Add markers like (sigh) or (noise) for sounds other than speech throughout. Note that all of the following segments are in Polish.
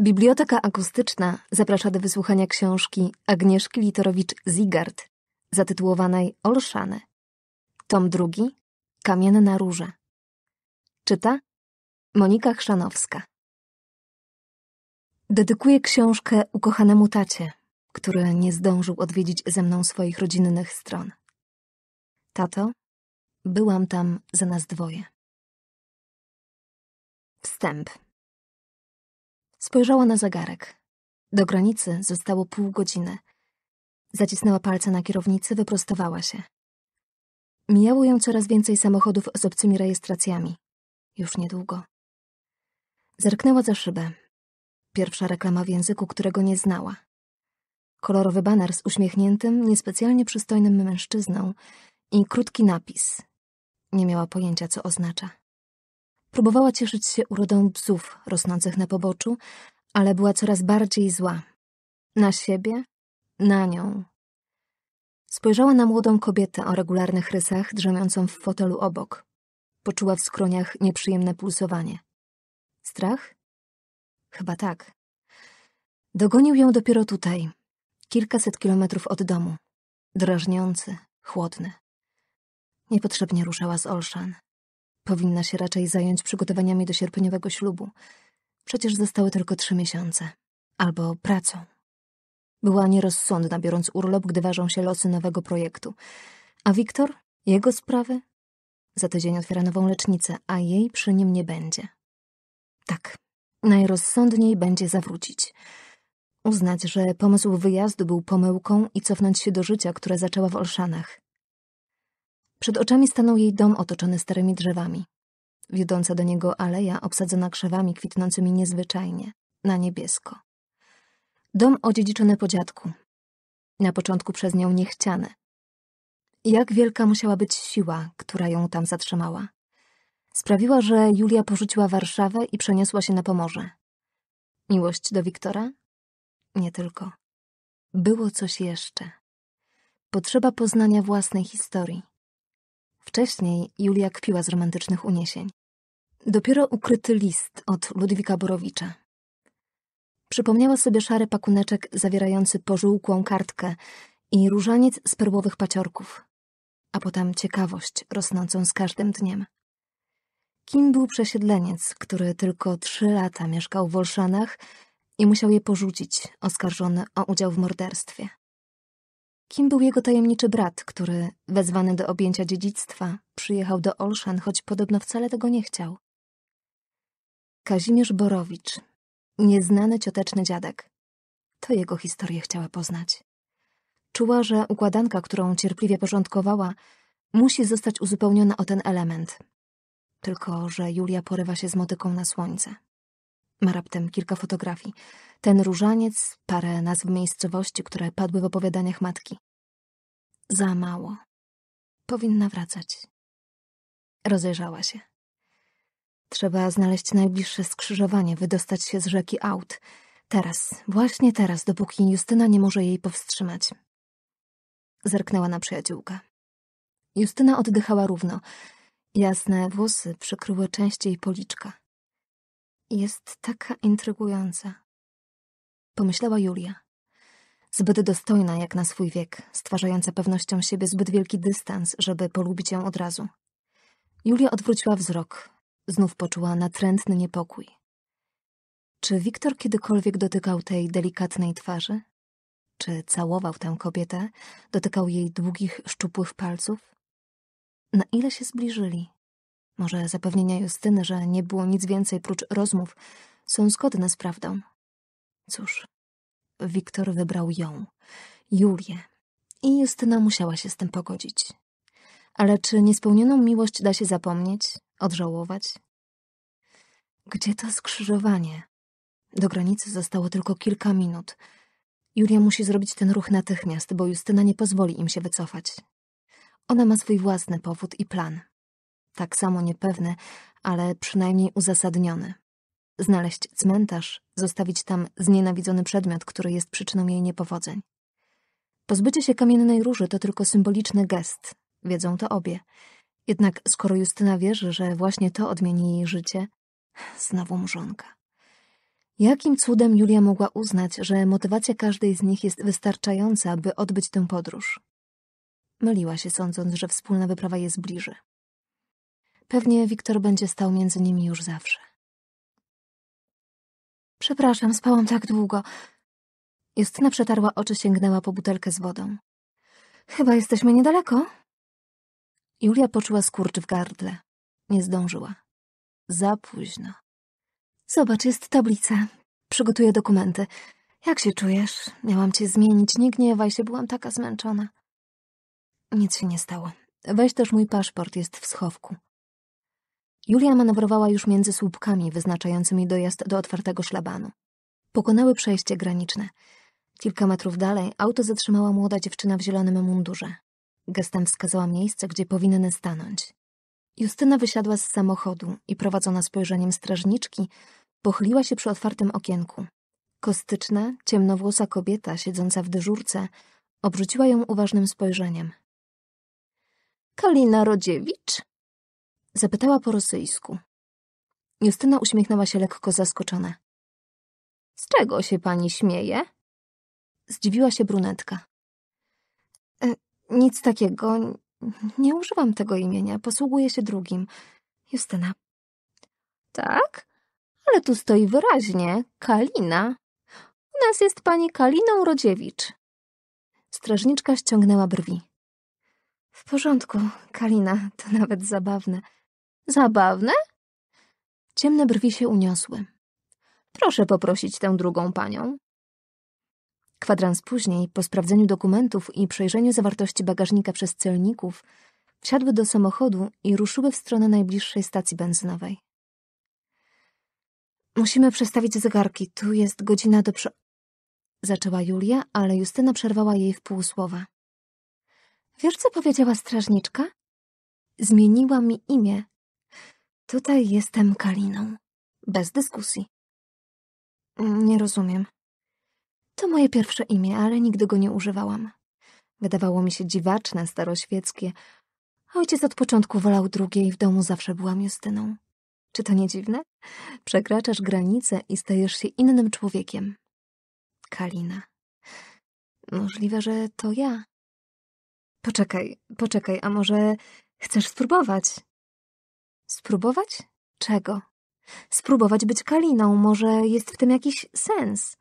Biblioteka Akustyczna zaprasza do wysłuchania książki Agnieszki Litorowicz-Zigard zatytułowanej Olszane. Tom drugi Kamienna Róża. Czyta Monika Chrzanowska. Dedykuję książkę ukochanemu tacie, który nie zdążył odwiedzić ze mną swoich rodzinnych stron. Tato, byłam tam za nas dwoje. Wstęp. Spojrzała na zegarek. Do granicy zostało pół godziny. Zacisnęła palce na kierownicy, wyprostowała się. Mijało ją coraz więcej samochodów z obcymi rejestracjami. Już niedługo. Zerknęła za szybę. Pierwsza reklama w języku, którego nie znała. Kolorowy baner z uśmiechniętym, niespecjalnie przystojnym mężczyzną i krótki napis. Nie miała pojęcia, co oznacza. Próbowała cieszyć się urodą psów rosnących na poboczu, ale była coraz bardziej zła. Na siebie, na nią. Spojrzała na młodą kobietę o regularnych rysach, drzemiącą w fotelu obok. Poczuła w skroniach nieprzyjemne pulsowanie. Strach? Chyba tak. Dogonił ją dopiero tutaj, kilkaset kilometrów od domu. Drażniący, chłodny. Niepotrzebnie ruszała z Olszan. Powinna się raczej zająć przygotowaniami do sierpniowego ślubu. Przecież zostały tylko trzy miesiące. Albo pracą. Była nierozsądna, biorąc urlop, gdy ważą się losy nowego projektu. A Wiktor? Jego sprawy? Za tydzień otwiera nową lecznicę, a jej przy nim nie będzie. Tak, najrozsądniej będzie zawrócić. Uznać, że pomysł wyjazdu był pomyłką i cofnąć się do życia, które zaczęła w Olszanach. Przed oczami stanął jej dom otoczony starymi drzewami. Wiodąca do niego aleja obsadzona krzewami kwitnącymi niezwyczajnie, na niebiesko. Dom odziedziczony po dziadku. Na początku przez nią niechciany. Jak wielka musiała być siła, która ją tam zatrzymała. Sprawiła, że Julia porzuciła Warszawę i przeniosła się na Pomorze. Miłość do Wiktora? Nie tylko. Było coś jeszcze. Potrzeba poznania własnej historii. Wcześniej Julia kpiła z romantycznych uniesień. Dopiero ukryty list od Ludwika Borowicza. Przypomniała sobie szary pakuneczek zawierający pożółkłą kartkę i różaniec z perłowych paciorków, a potem ciekawość rosnącą z każdym dniem. Kim był przesiedleniec, który tylko trzy lata mieszkał w Olszanach i musiał je porzucić, oskarżony o udział w morderstwie? Kim był jego tajemniczy brat, który, wezwany do objęcia dziedzictwa, przyjechał do Olszan, choć podobno wcale tego nie chciał? Kazimierz Borowicz, nieznany cioteczny dziadek. To jego historię chciała poznać. Czuła, że układanka, którą cierpliwie porządkowała, musi zostać uzupełniona o ten element. Tylko, że Julia porywa się z motyką na słońce. Ma raptem kilka fotografii. Ten różaniec, parę nazw miejscowości, które padły w opowiadaniach matki. Za mało. Powinna wracać. Rozejrzała się. Trzeba znaleźć najbliższe skrzyżowanie, wydostać się z rzeki aut. Teraz, właśnie teraz, dopóki Justyna nie może jej powstrzymać. Zerknęła na przyjaciółkę. Justyna oddychała równo. Jasne włosy przykryły część jej policzka. Jest taka intrygująca. Pomyślała Julia. Zbyt dostojna jak na swój wiek, stwarzająca pewnością siebie zbyt wielki dystans, żeby polubić ją od razu. Julia odwróciła wzrok. Znów poczuła natrętny niepokój. Czy Wiktor kiedykolwiek dotykał tej delikatnej twarzy? Czy całował tę kobietę? Dotykał jej długich, szczupłych palców? Na ile się zbliżyli? Może zapewnienia Justyny, że nie było nic więcej prócz rozmów, są zgodne z prawdą. Cóż, Wiktor wybrał ją, Julię. I Justyna musiała się z tym pogodzić. Ale czy niespełnioną miłość da się zapomnieć, odżałować? Gdzie to skrzyżowanie? Do granicy zostało tylko kilka minut. Julia musi zrobić ten ruch natychmiast, bo Justyna nie pozwoli im się wycofać. Ona ma swój własny powód i plan. Tak samo niepewny, ale przynajmniej uzasadniony znaleźć cmentarz, zostawić tam znienawidzony przedmiot, który jest przyczyną jej niepowodzeń. Pozbycie się kamiennej róży to tylko symboliczny gest, wiedzą to obie. Jednak skoro Justyna wierzy, że właśnie to odmieni jej życie, znowu mrzonka. Jakim cudem Julia mogła uznać, że motywacja każdej z nich jest wystarczająca, by odbyć tę podróż? Myliła się, sądząc, że wspólna wyprawa je zbliży. Pewnie Wiktor będzie stał między nimi już zawsze. Przepraszam, spałam tak długo. Justyna przetarła oczy, sięgnęła po butelkę z wodą. Chyba jesteśmy niedaleko? Julia poczuła skurcz w gardle. Nie zdążyła. Za późno. Zobacz, jest tablica. Przygotuję dokumenty. Jak się czujesz? Miałam cię zmienić. Nie gniewaj się, byłam taka zmęczona. Nic się nie stało. Weź też mój paszport, jest w schowku. Julia manewrowała już między słupkami wyznaczającymi dojazd do otwartego szlabanu. Pokonały przejście graniczne. Kilka metrów dalej auto zatrzymała młoda dziewczyna w zielonym mundurze. Gestem wskazała miejsce, gdzie powinny stanąć. Justyna wysiadła z samochodu i prowadzona spojrzeniem strażniczki pochyliła się przy otwartym okienku. Kostyczna, ciemnowłosa kobieta siedząca w dyżurce obrzuciła ją uważnym spojrzeniem. Kalina Rodziewicz? Zapytała po rosyjsku. Justyna uśmiechnęła się lekko zaskoczona. Z czego się pani śmieje? Zdziwiła się brunetka. E, nic takiego. Nie używam tego imienia, posługuję się drugim. Justyna. Tak? Ale tu stoi wyraźnie Kalina. U nas jest pani Kaliną Rodziewicz. Strażniczka ściągnęła brwi. W porządku, Kalina, to nawet zabawne. Zabawne? Ciemne brwi się uniosły. Proszę poprosić tę drugą panią. Kwadrans później, po sprawdzeniu dokumentów i przejrzeniu zawartości bagażnika przez celników, wsiadły do samochodu i ruszyły w stronę najbliższej stacji benzynowej. Musimy przestawić zegarki, tu jest godzina do przo... Zaczęła Julia, ale Justyna przerwała jej w półsłowa. Wiesz, co powiedziała strażniczka? Zmieniła mi imię Tutaj jestem Kaliną. Bez dyskusji. Mm, nie rozumiem. To moje pierwsze imię, ale nigdy go nie używałam. Wydawało mi się dziwaczne, staroświeckie. Ojciec od początku wolał drugie i w domu zawsze byłam Justyną. Czy to nie dziwne? Przekraczasz granicę i stajesz się innym człowiekiem. Kalina. Możliwe, że to ja. Poczekaj, poczekaj, a może chcesz spróbować? Spróbować? Czego? Spróbować być Kaliną, może jest w tym jakiś sens.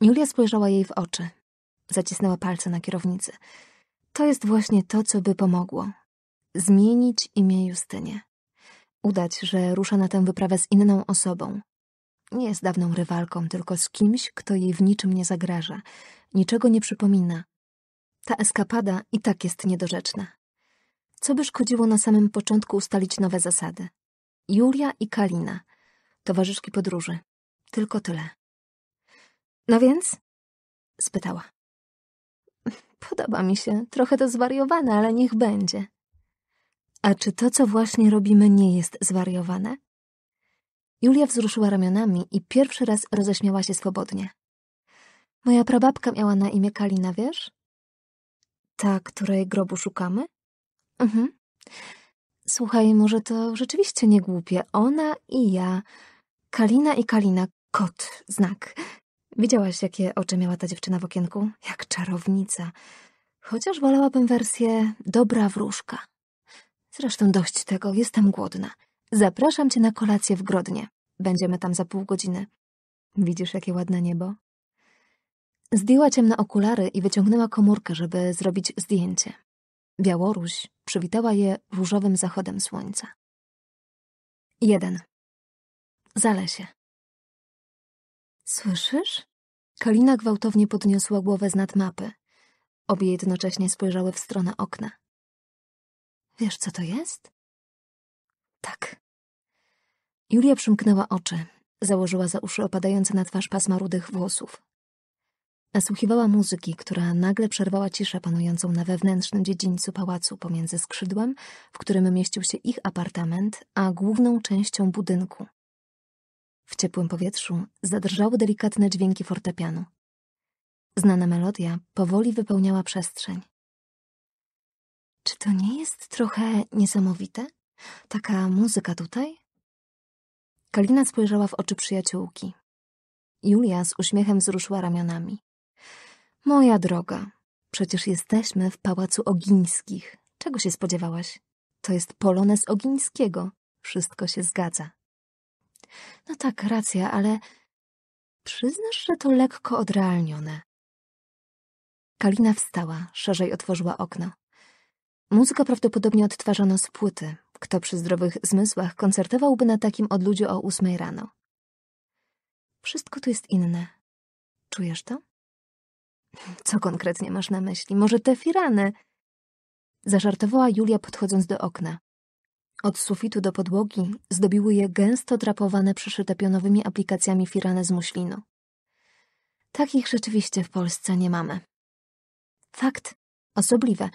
Julia spojrzała jej w oczy. Zacisnęła palce na kierownicy. To jest właśnie to, co by pomogło. Zmienić imię Justynie. Udać, że rusza na tę wyprawę z inną osobą. Nie z dawną rywalką, tylko z kimś, kto jej w niczym nie zagraża, niczego nie przypomina. Ta eskapada i tak jest niedorzeczna. Co by szkodziło na samym początku ustalić nowe zasady? Julia i Kalina, towarzyszki podróży. Tylko tyle. No więc? spytała. Podoba mi się, trochę to zwariowane, ale niech będzie. A czy to, co właśnie robimy, nie jest zwariowane? Julia wzruszyła ramionami i pierwszy raz roześmiała się swobodnie. Moja prababka miała na imię Kalina, wiesz? Ta, której grobu szukamy? Mhm. Słuchaj, może to rzeczywiście nie głupie. Ona i ja. Kalina i Kalina. Kot. Znak. Widziałaś, jakie oczy miała ta dziewczyna w okienku? Jak czarownica. Chociaż wolałabym wersję dobra wróżka. Zresztą dość tego, jestem głodna. Zapraszam cię na kolację w Grodnie. Będziemy tam za pół godziny. Widzisz, jakie ładne niebo? Zdjęła ciemne okulary i wyciągnęła komórkę, żeby zrobić zdjęcie. Białoruś przywitała je różowym zachodem słońca. 1. Zalesie. Słyszysz? Kalina gwałtownie podniosła głowę z nad mapy. Obie jednocześnie spojrzały w stronę okna. Wiesz, co to jest? Tak. Julia przymknęła oczy, założyła za uszy opadające na twarz pasma rudych włosów. Nasłuchiwała muzyki, która nagle przerwała ciszę panującą na wewnętrznym dziedzińcu pałacu pomiędzy skrzydłem, w którym mieścił się ich apartament, a główną częścią budynku. W ciepłym powietrzu zadrżały delikatne dźwięki fortepianu. Znana melodia powoli wypełniała przestrzeń. Czy to nie jest trochę niesamowite? Taka muzyka tutaj? Kalina spojrzała w oczy przyjaciółki. Julia z uśmiechem wzruszyła ramionami. Moja droga, przecież jesteśmy w Pałacu Ogińskich. Czego się spodziewałaś? To jest polonez Ogińskiego. Wszystko się zgadza. No tak, racja, ale przyznasz, że to lekko odrealnione. Kalina wstała, szerzej otworzyła okno. Muzyka prawdopodobnie odtwarzano z płyty. Kto przy zdrowych zmysłach koncertowałby na takim odludziu o ósmej rano? Wszystko tu jest inne. Czujesz to? Co konkretnie masz na myśli? Może te firany? Zażartowała Julia, podchodząc do okna. Od sufitu do podłogi zdobiły je gęsto drapowane, przyszyte pionowymi aplikacjami firany z muślinu. Takich rzeczywiście w Polsce nie mamy. Fakt, osobliwe.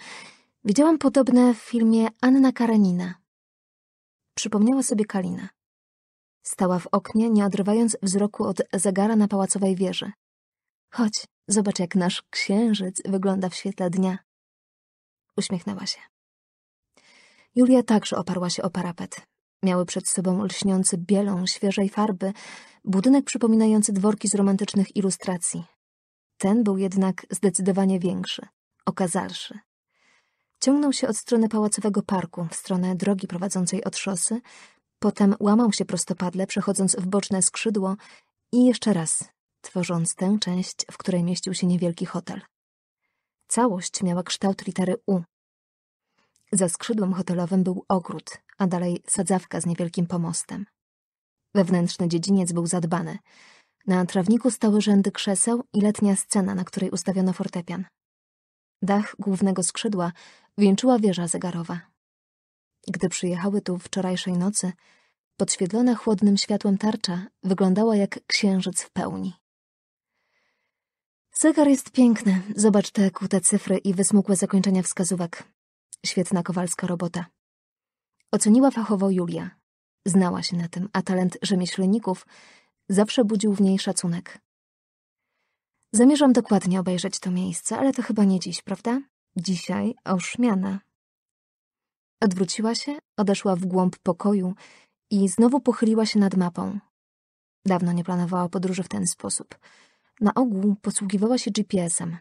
Widziałam podobne w filmie Anna Karenina. Przypomniała sobie Kalina. Stała w oknie, nie odrywając wzroku od zegara na pałacowej wieży. Chodź, zobacz jak nasz księżyc wygląda w świetle dnia. Uśmiechnęła się. Julia także oparła się o parapet. Miały przed sobą lśniący bielą, świeżej farby, budynek przypominający dworki z romantycznych ilustracji. Ten był jednak zdecydowanie większy, okazalszy. Ciągnął się od strony Pałacowego Parku, w stronę drogi prowadzącej od szosy, potem łamał się prostopadle, przechodząc w boczne skrzydło i jeszcze raz tworząc tę część, w której mieścił się niewielki hotel. Całość miała kształt litery U. Za skrzydłem hotelowym był ogród, a dalej sadzawka z niewielkim pomostem. Wewnętrzny dziedziniec był zadbany. Na trawniku stały rzędy krzeseł i letnia scena, na której ustawiono fortepian. Dach głównego skrzydła wieńczyła wieża zegarowa. Gdy przyjechały tu wczorajszej nocy, podświetlona chłodnym światłem tarcza wyglądała jak księżyc w pełni. Zegar jest piękny. Zobacz te kute cyfry i wysmukłe zakończenia wskazówek. Świetna kowalska robota. Oceniła fachowo Julia. Znała się na tym, a talent rzemieślników zawsze budził w niej szacunek. Zamierzam dokładnie obejrzeć to miejsce, ale to chyba nie dziś, prawda? Dzisiaj miana. Odwróciła się, odeszła w głąb pokoju i znowu pochyliła się nad mapą. Dawno nie planowała podróży w ten sposób – na ogół posługiwała się GPS-em.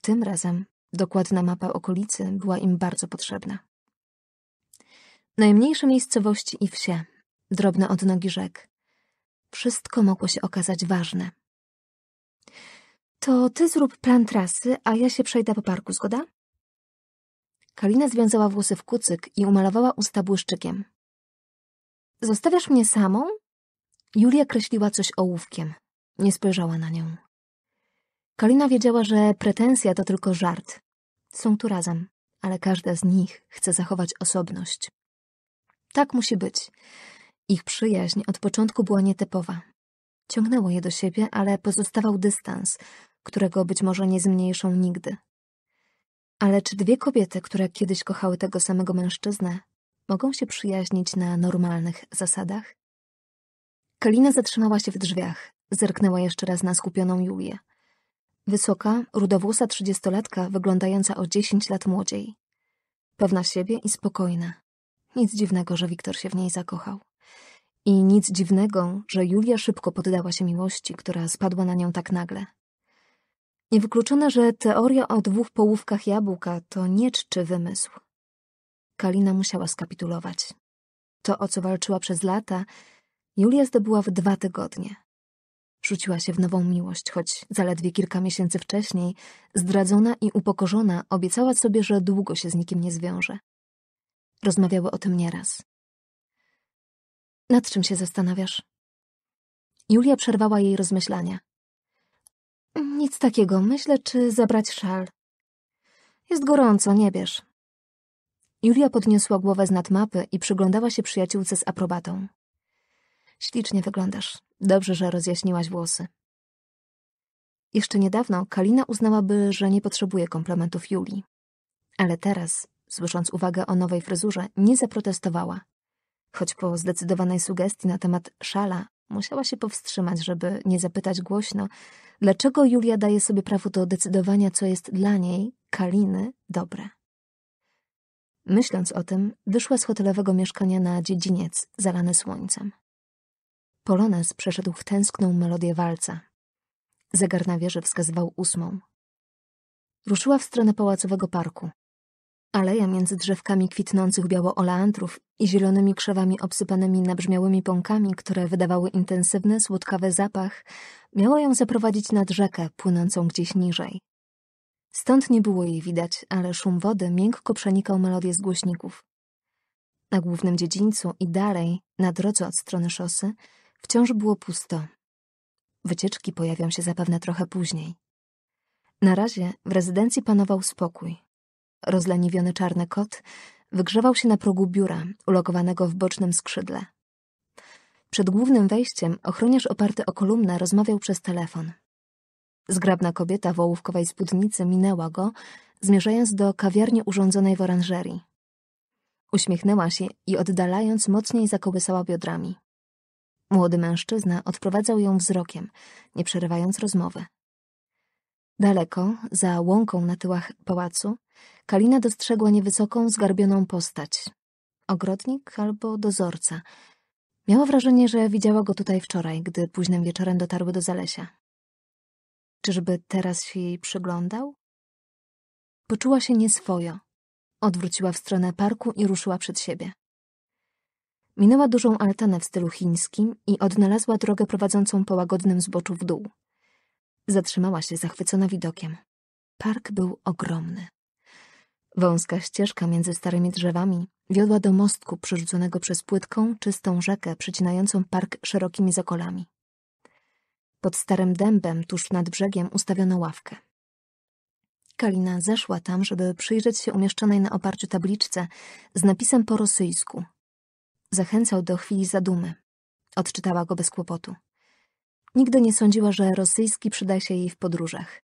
Tym razem dokładna mapa okolicy była im bardzo potrzebna. Najmniejsze miejscowości i wsie, drobne odnogi rzek. Wszystko mogło się okazać ważne. To ty zrób plan trasy, a ja się przejdę po parku, zgoda? Kalina związała włosy w kucyk i umalowała usta błyszczykiem. Zostawiasz mnie samą? Julia kreśliła coś ołówkiem. Nie spojrzała na nią. Kalina wiedziała, że pretensja to tylko żart. Są tu razem, ale każda z nich chce zachować osobność. Tak musi być. Ich przyjaźń od początku była nietypowa. Ciągnęło je do siebie, ale pozostawał dystans, którego być może nie zmniejszą nigdy. Ale czy dwie kobiety, które kiedyś kochały tego samego mężczyznę, mogą się przyjaźnić na normalnych zasadach? Kalina zatrzymała się w drzwiach, Zerknęła jeszcze raz na skupioną Julię. Wysoka, rudowłosa trzydziestolatka, wyglądająca o dziesięć lat młodziej. Pewna siebie i spokojna. Nic dziwnego, że Wiktor się w niej zakochał. I nic dziwnego, że Julia szybko poddała się miłości, która spadła na nią tak nagle. Niewykluczone, że teoria o dwóch połówkach jabłka to nie czczy wymysł. Kalina musiała skapitulować. To, o co walczyła przez lata, Julia zdobyła w dwa tygodnie. Rzuciła się w nową miłość, choć zaledwie kilka miesięcy wcześniej, zdradzona i upokorzona, obiecała sobie, że długo się z nikim nie zwiąże. Rozmawiały o tym nieraz. Nad czym się zastanawiasz? Julia przerwała jej rozmyślania. Nic takiego, myślę, czy zabrać szal. Jest gorąco, nie bierz. Julia podniosła głowę z nad mapy i przyglądała się przyjaciółce z aprobatą. Ślicznie wyglądasz. Dobrze, że rozjaśniłaś włosy. Jeszcze niedawno Kalina uznałaby, że nie potrzebuje komplementów Julii. Ale teraz, słysząc uwagę o nowej fryzurze, nie zaprotestowała. Choć po zdecydowanej sugestii na temat szala musiała się powstrzymać, żeby nie zapytać głośno, dlaczego Julia daje sobie prawo do decydowania, co jest dla niej, Kaliny, dobre. Myśląc o tym, wyszła z hotelowego mieszkania na dziedziniec zalany słońcem. Polonez przeszedł w tęskną melodię walca. Zegar na wieży wskazywał ósmą. Ruszyła w stronę pałacowego parku. Aleja między drzewkami kwitnących biało-oleantrów i zielonymi krzewami obsypanymi nabrzmiałymi pąkami, które wydawały intensywny, słodkawy zapach, miała ją zaprowadzić nad rzekę płynącą gdzieś niżej. Stąd nie było jej widać, ale szum wody miękko przenikał melodię z głośników. Na głównym dziedzińcu i dalej, na drodze od strony szosy, Wciąż było pusto. Wycieczki pojawią się zapewne trochę później. Na razie w rezydencji panował spokój. Rozleniwiony czarny kot wygrzewał się na progu biura, ulokowanego w bocznym skrzydle. Przed głównym wejściem ochroniarz oparty o kolumnę rozmawiał przez telefon. Zgrabna kobieta w ołówkowej spódnicy minęła go, zmierzając do kawiarni urządzonej w oranżerii. Uśmiechnęła się i oddalając mocniej zakołysała biodrami. Młody mężczyzna odprowadzał ją wzrokiem, nie przerywając rozmowy. Daleko, za łąką na tyłach pałacu, Kalina dostrzegła niewysoką, zgarbioną postać. Ogrodnik albo dozorca. Miała wrażenie, że widziała go tutaj wczoraj, gdy późnym wieczorem dotarły do Zalesia. Czyżby teraz się jej przyglądał? Poczuła się nieswojo. Odwróciła w stronę parku i ruszyła przed siebie. Minęła dużą altanę w stylu chińskim i odnalazła drogę prowadzącą po łagodnym zboczu w dół. Zatrzymała się zachwycona widokiem. Park był ogromny. Wąska ścieżka między starymi drzewami wiodła do mostku przerzuconego przez płytką, czystą rzekę przecinającą park szerokimi zakolami. Pod starym dębem, tuż nad brzegiem, ustawiono ławkę. Kalina zeszła tam, żeby przyjrzeć się umieszczonej na oparciu tabliczce z napisem po rosyjsku, zachęcał do chwili zadumy. Odczytała go bez kłopotu. Nigdy nie sądziła, że rosyjski przyda się jej w podróżach.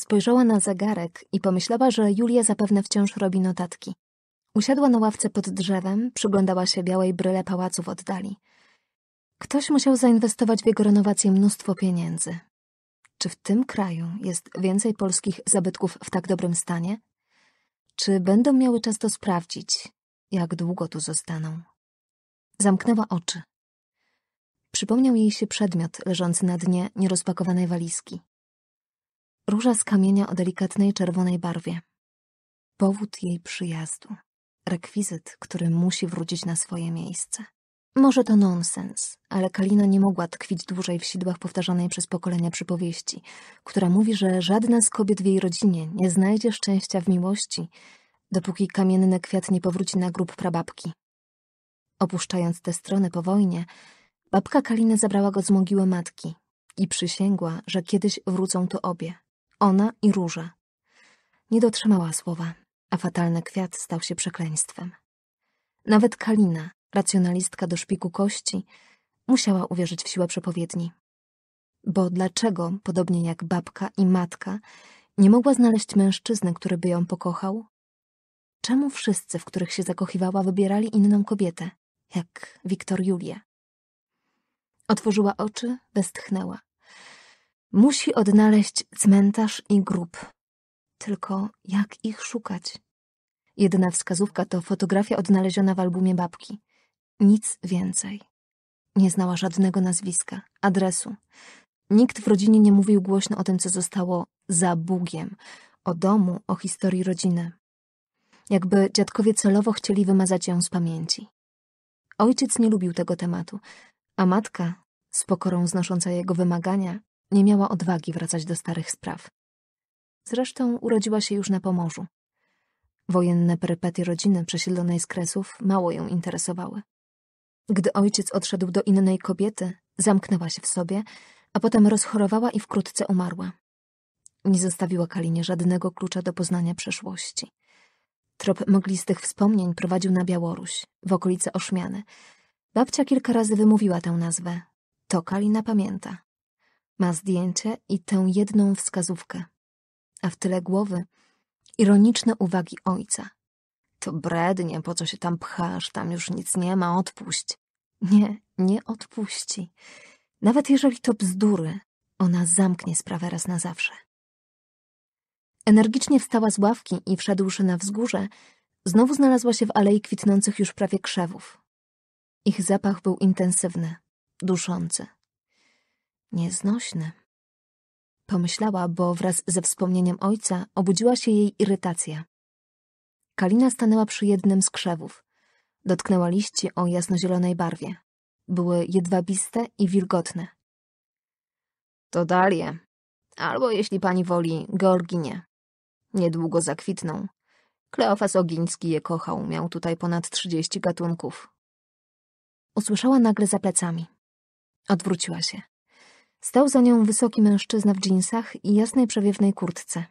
Spojrzała na zegarek i pomyślała, że Julia zapewne wciąż robi notatki. Usiadła na ławce pod drzewem, przyglądała się białej bryle pałacu w oddali. Ktoś musiał zainwestować w jego renowację mnóstwo pieniędzy. Czy w tym kraju jest więcej polskich zabytków w tak dobrym stanie? Czy będą miały czas to sprawdzić, jak długo tu zostaną? Zamknęła oczy. Przypomniał jej się przedmiot leżący na dnie nierozpakowanej walizki. Róża z kamienia o delikatnej czerwonej barwie. Powód jej przyjazdu. Rekwizyt, który musi wrócić na swoje miejsce. Może to nonsens, ale Kalina nie mogła tkwić dłużej w sidłach powtarzanej przez pokolenia przypowieści, która mówi, że żadna z kobiet w jej rodzinie nie znajdzie szczęścia w miłości, dopóki kamienny kwiat nie powróci na grób prababki. Opuszczając tę stronę po wojnie, babka Kalina zabrała go z mogiły matki i przysięgła, że kiedyś wrócą tu obie, ona i Róża. Nie dotrzymała słowa, a fatalny kwiat stał się przekleństwem. Nawet Kalina, racjonalistka do szpiku kości, musiała uwierzyć w siłę przepowiedni. Bo dlaczego, podobnie jak babka i matka, nie mogła znaleźć mężczyzny, który by ją pokochał? Czemu wszyscy, w których się zakochiwała, wybierali inną kobietę? jak Wiktor Julia. Otworzyła oczy, westchnęła. Musi odnaleźć cmentarz i grób. Tylko jak ich szukać? Jedyna wskazówka to fotografia odnaleziona w albumie babki. Nic więcej. Nie znała żadnego nazwiska, adresu. Nikt w rodzinie nie mówił głośno o tym, co zostało za Bugiem, o domu, o historii rodziny. Jakby dziadkowie celowo chcieli wymazać ją z pamięci. Ojciec nie lubił tego tematu, a matka, z pokorą znosząca jego wymagania, nie miała odwagi wracać do starych spraw. Zresztą urodziła się już na Pomorzu. Wojenne perypetie rodziny przesiedlonej z Kresów mało ją interesowały. Gdy ojciec odszedł do innej kobiety, zamknęła się w sobie, a potem rozchorowała i wkrótce umarła. Nie zostawiła Kalinie żadnego klucza do poznania przeszłości. Trop mglistych wspomnień prowadził na Białoruś, w okolice Oszmiany. Babcia kilka razy wymówiła tę nazwę. To Kalina pamięta. Ma zdjęcie i tę jedną wskazówkę. A w tyle głowy ironiczne uwagi ojca. To brednie, po co się tam pchasz, tam już nic nie ma, odpuść. Nie, nie odpuści. Nawet jeżeli to bzdury, ona zamknie sprawę raz na zawsze. Energicznie wstała z ławki i wszedłszy na wzgórze, znowu znalazła się w alei kwitnących już prawie krzewów. Ich zapach był intensywny, duszący. Nieznośny. Pomyślała, bo wraz ze wspomnieniem ojca obudziła się jej irytacja. Kalina stanęła przy jednym z krzewów. Dotknęła liści o jasnozielonej barwie. Były jedwabiste i wilgotne. To Dalie, albo jeśli pani woli, Georginie. Niedługo zakwitną. Kleofas Ogiński je kochał, miał tutaj ponad trzydzieści gatunków. Usłyszała nagle za plecami. Odwróciła się. Stał za nią wysoki mężczyzna w dżinsach i jasnej przewiewnej kurtce.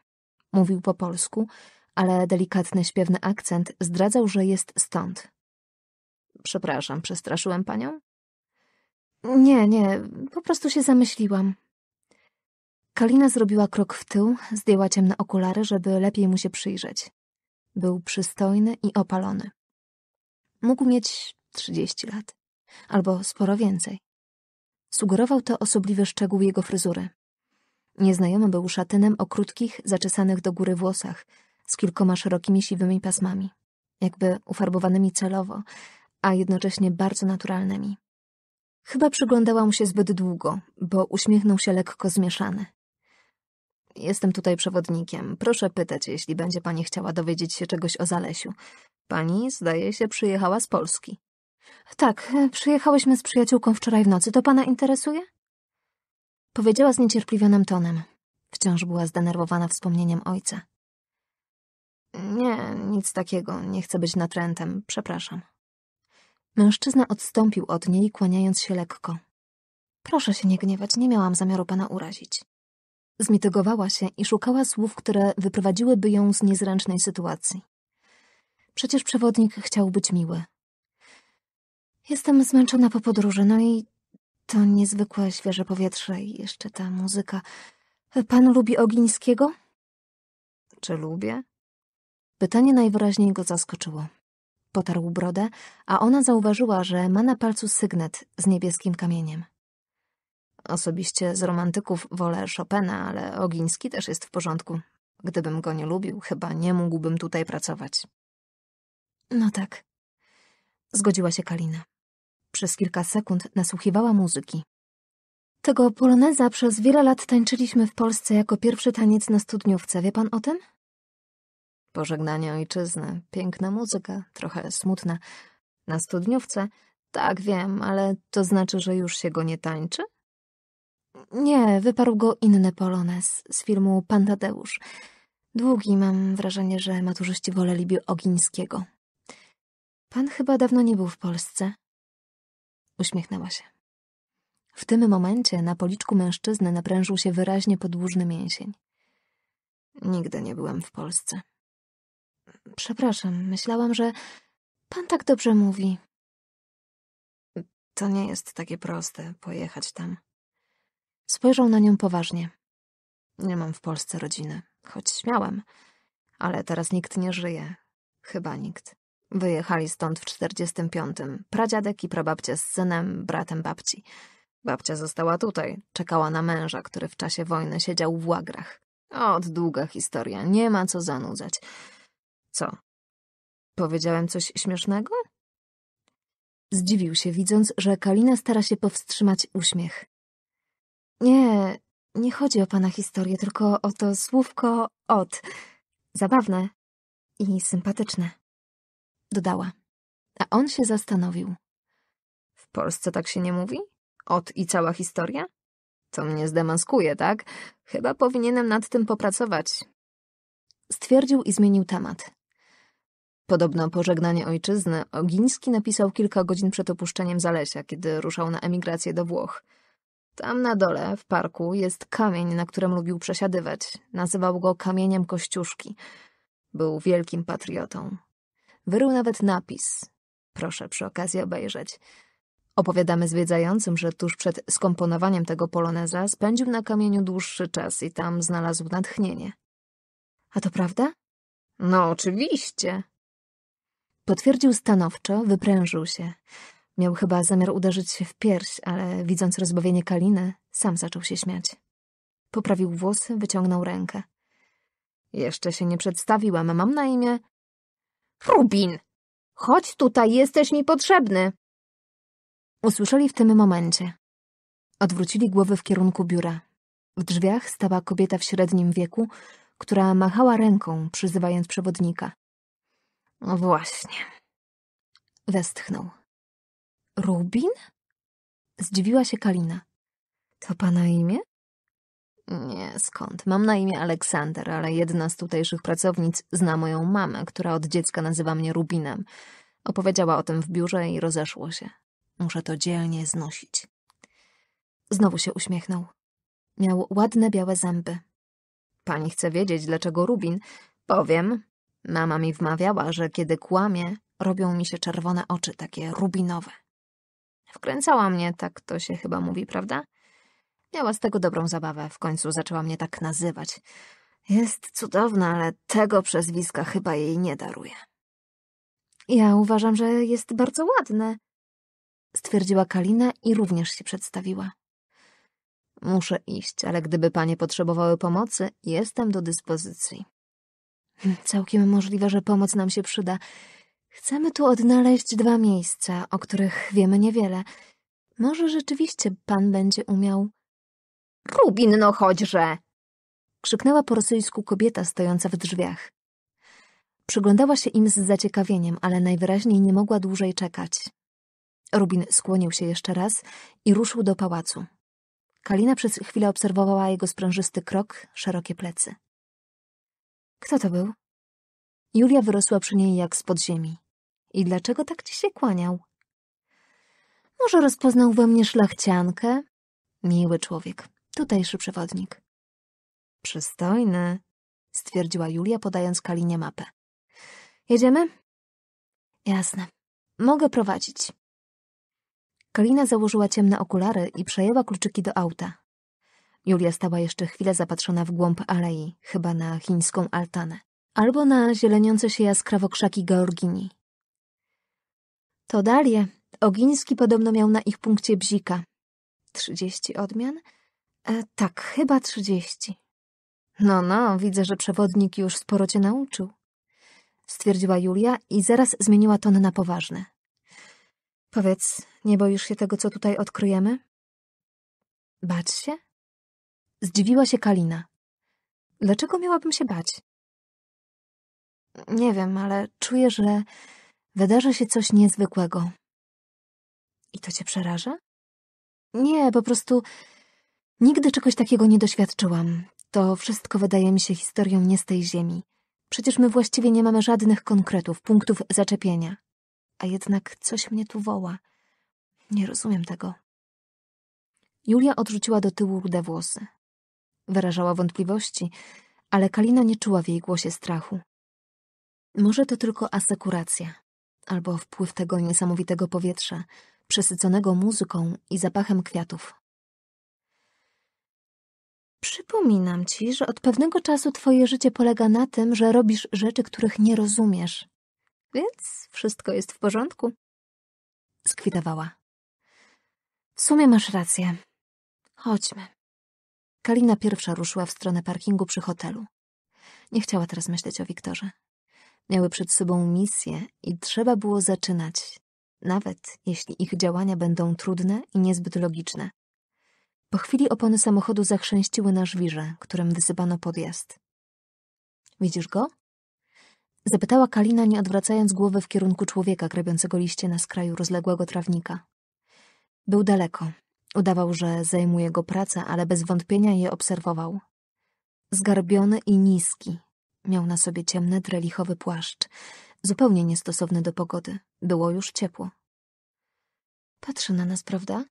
Mówił po polsku, ale delikatny, śpiewny akcent zdradzał, że jest stąd. Przepraszam, przestraszyłem panią? Nie, nie, po prostu się zamyśliłam, Kalina zrobiła krok w tył, zdjęła ciemne okulary, żeby lepiej mu się przyjrzeć. Był przystojny i opalony. Mógł mieć trzydzieści lat, albo sporo więcej. Sugerował to osobliwy szczegół jego fryzury. Nieznajomy był szatynem o krótkich, zaczesanych do góry włosach, z kilkoma szerokimi siwymi pasmami, jakby ufarbowanymi celowo, a jednocześnie bardzo naturalnymi. Chyba przyglądała mu się zbyt długo, bo uśmiechnął się lekko zmieszany. Jestem tutaj przewodnikiem. Proszę pytać, jeśli będzie pani chciała dowiedzieć się czegoś o Zalesiu. Pani, zdaje się, przyjechała z Polski. Tak, e, przyjechałyśmy z przyjaciółką wczoraj w nocy. To pana interesuje? Powiedziała z niecierpliwionym tonem. Wciąż była zdenerwowana wspomnieniem ojca. Nie, nic takiego. Nie chcę być natrętem. Przepraszam. Mężczyzna odstąpił od niej, kłaniając się lekko. Proszę się nie gniewać, nie miałam zamiaru pana urazić. Zmitygowała się i szukała słów, które wyprowadziłyby ją z niezręcznej sytuacji. Przecież przewodnik chciał być miły. Jestem zmęczona po podróży, no i to niezwykłe świeże powietrze i jeszcze ta muzyka. Pan lubi Ogińskiego? Czy lubię? Pytanie najwyraźniej go zaskoczyło. Potarł brodę, a ona zauważyła, że ma na palcu sygnet z niebieskim kamieniem. Osobiście z romantyków wolę Chopina, ale Ogiński też jest w porządku. Gdybym go nie lubił, chyba nie mógłbym tutaj pracować. No tak. Zgodziła się Kalina. Przez kilka sekund nasłuchiwała muzyki. Tego poloneza przez wiele lat tańczyliśmy w Polsce jako pierwszy taniec na studniówce. Wie pan o tym? Pożegnanie ojczyzny. Piękna muzyka, trochę smutna. Na studniówce? Tak, wiem, ale to znaczy, że już się go nie tańczy? Nie, wyparł go inny polonez z filmu Pantadeusz. Długi mam wrażenie, że maturzyści woleliby Ogińskiego. Pan chyba dawno nie był w Polsce. Uśmiechnęła się. W tym momencie na policzku mężczyzny naprężył się wyraźnie podłużny mięsień. Nigdy nie byłem w Polsce. Przepraszam, myślałam, że pan tak dobrze mówi. To nie jest takie proste pojechać tam. Spojrzał na nią poważnie. Nie mam w Polsce rodziny, choć śmiałem, ale teraz nikt nie żyje. Chyba nikt. Wyjechali stąd w czterdziestym piątym. Pradziadek i prababcia z synem, bratem babci. Babcia została tutaj, czekała na męża, który w czasie wojny siedział w łagrach. Od długa historia, nie ma co zanudzać. Co? Powiedziałem coś śmiesznego? Zdziwił się, widząc, że Kalina stara się powstrzymać uśmiech. Nie, nie chodzi o pana historię, tylko o to słówko od. Zabawne i sympatyczne. Dodała. A on się zastanowił. W Polsce tak się nie mówi? Od i cała historia? To mnie zdemaskuje, tak? Chyba powinienem nad tym popracować. Stwierdził i zmienił temat. Podobno pożegnanie ojczyzny Ogiński napisał kilka godzin przed opuszczeniem Zalesia, kiedy ruszał na emigrację do Włoch – tam na dole, w parku, jest kamień, na którym lubił przesiadywać. Nazywał go kamieniem kościuszki. Był wielkim patriotą. Wyrył nawet napis. Proszę przy okazji obejrzeć. Opowiadamy zwiedzającym, że tuż przed skomponowaniem tego poloneza spędził na kamieniu dłuższy czas i tam znalazł natchnienie. A to prawda? No oczywiście. Potwierdził stanowczo, wyprężył się. Miał chyba zamiar uderzyć się w pierś, ale widząc rozbawienie Kaliny, sam zaczął się śmiać. Poprawił włosy, wyciągnął rękę. Jeszcze się nie przedstawiłam, mam na imię... Rubin! Chodź tutaj, jesteś mi potrzebny! Usłyszeli w tym momencie. Odwrócili głowy w kierunku biura. W drzwiach stała kobieta w średnim wieku, która machała ręką, przyzywając przewodnika. No właśnie. Westchnął. Rubin? Zdziwiła się Kalina. To pana imię? Nie, skąd? Mam na imię Aleksander, ale jedna z tutejszych pracownic zna moją mamę, która od dziecka nazywa mnie Rubinem. Opowiedziała o tym w biurze i rozeszło się. Muszę to dzielnie znosić. Znowu się uśmiechnął. Miał ładne białe zęby. Pani chce wiedzieć, dlaczego Rubin? Powiem. Mama mi wmawiała, że kiedy kłamie, robią mi się czerwone oczy, takie rubinowe. Wkręcała mnie, tak to się chyba mówi, prawda? Miała z tego dobrą zabawę, w końcu zaczęła mnie tak nazywać. Jest cudowna, ale tego przezwiska chyba jej nie daruje. Ja uważam, że jest bardzo ładne, stwierdziła Kalina i również się przedstawiła. Muszę iść, ale gdyby panie potrzebowały pomocy, jestem do dyspozycji. Całkiem możliwe, że pomoc nam się przyda. Chcemy tu odnaleźć dwa miejsca, o których wiemy niewiele. Może rzeczywiście pan będzie umiał... Rubin, no chodźże! Krzyknęła po rosyjsku kobieta stojąca w drzwiach. Przyglądała się im z zaciekawieniem, ale najwyraźniej nie mogła dłużej czekać. Rubin skłonił się jeszcze raz i ruszył do pałacu. Kalina przez chwilę obserwowała jego sprężysty krok, szerokie plecy. Kto to był? Julia wyrosła przy niej jak z podziemi i dlaczego tak ci się kłaniał? Może rozpoznał we mnie szlachciankę? Miły człowiek, tutejszy przewodnik. Przystojny, stwierdziła Julia, podając Kalinie mapę. Jedziemy? Jasne. Mogę prowadzić. Kalina założyła ciemne okulary i przejęła kluczyki do auta. Julia stała jeszcze chwilę zapatrzona w głąb alei, chyba na chińską altanę, albo na zieleniące się jaskrawo krzaki Georgini, to dalie. Ogiński podobno miał na ich punkcie bzika. Trzydzieści odmian? E, tak, chyba trzydzieści. No, no, widzę, że przewodnik już sporo cię nauczył. Stwierdziła Julia i zaraz zmieniła ton na poważny. Powiedz, nie boisz się tego, co tutaj odkryjemy? Bać się? Zdziwiła się Kalina. Dlaczego miałabym się bać? Nie wiem, ale czuję, że wydarzy się coś niezwykłego. I to cię przeraża? Nie, po prostu nigdy czegoś takiego nie doświadczyłam. To wszystko wydaje mi się historią nie z tej ziemi. Przecież my właściwie nie mamy żadnych konkretów, punktów zaczepienia. A jednak coś mnie tu woła. Nie rozumiem tego. Julia odrzuciła do tyłu rude włosy. Wyrażała wątpliwości, ale Kalina nie czuła w jej głosie strachu. Może to tylko asekuracja albo wpływ tego niesamowitego powietrza, przesyconego muzyką i zapachem kwiatów. Przypominam ci, że od pewnego czasu twoje życie polega na tym, że robisz rzeczy, których nie rozumiesz. Więc wszystko jest w porządku. Skwitowała. W sumie masz rację. Chodźmy. Kalina pierwsza ruszyła w stronę parkingu przy hotelu. Nie chciała teraz myśleć o Wiktorze. Miały przed sobą misję i trzeba było zaczynać, nawet jeśli ich działania będą trudne i niezbyt logiczne. Po chwili opony samochodu zachrzęściły na żwirze, którym wysypano podjazd. Widzisz go? Zapytała Kalina, nie odwracając głowy w kierunku człowieka grabiącego liście na skraju rozległego trawnika. Był daleko. Udawał, że zajmuje go praca, ale bez wątpienia je obserwował. Zgarbiony i niski, Miał na sobie ciemny, drelichowy płaszcz, zupełnie niestosowny do pogody. Było już ciepło. Patrzy na nas, prawda?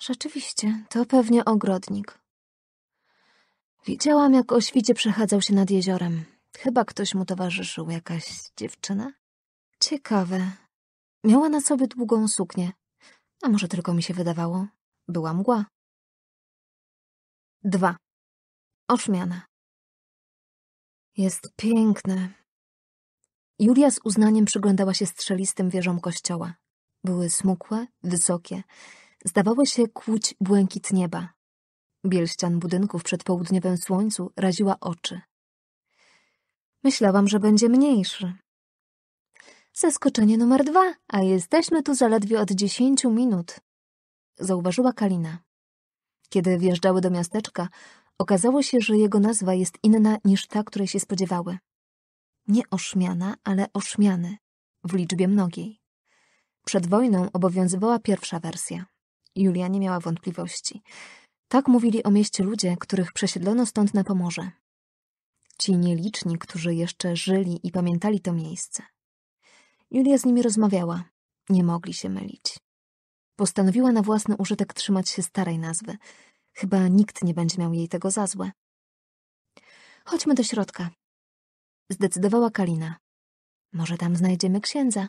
Rzeczywiście, to pewnie ogrodnik. Widziałam, jak o świcie przechadzał się nad jeziorem. Chyba ktoś mu towarzyszył, jakaś dziewczyna. Ciekawe. Miała na sobie długą suknię. A może tylko mi się wydawało? Była mgła. Dwa. Oszmiana. Jest piękne. Julia z uznaniem przyglądała się strzelistym wieżom kościoła. Były smukłe, wysokie. Zdawały się kłuć błękit nieba. Biel ścian budynków przed południowym słońcu raziła oczy. Myślałam, że będzie mniejszy. Zaskoczenie numer dwa, a jesteśmy tu zaledwie od dziesięciu minut. Zauważyła Kalina. Kiedy wjeżdżały do miasteczka, Okazało się, że jego nazwa jest inna niż ta, której się spodziewały. Nie oszmiana, ale oszmiany, w liczbie mnogiej. Przed wojną obowiązywała pierwsza wersja. Julia nie miała wątpliwości. Tak mówili o mieście ludzie, których przesiedlono stąd na Pomorze. Ci nieliczni, którzy jeszcze żyli i pamiętali to miejsce. Julia z nimi rozmawiała. Nie mogli się mylić. Postanowiła na własny użytek trzymać się starej nazwy, Chyba nikt nie będzie miał jej tego za złe. Chodźmy do środka. Zdecydowała Kalina. Może tam znajdziemy księdza.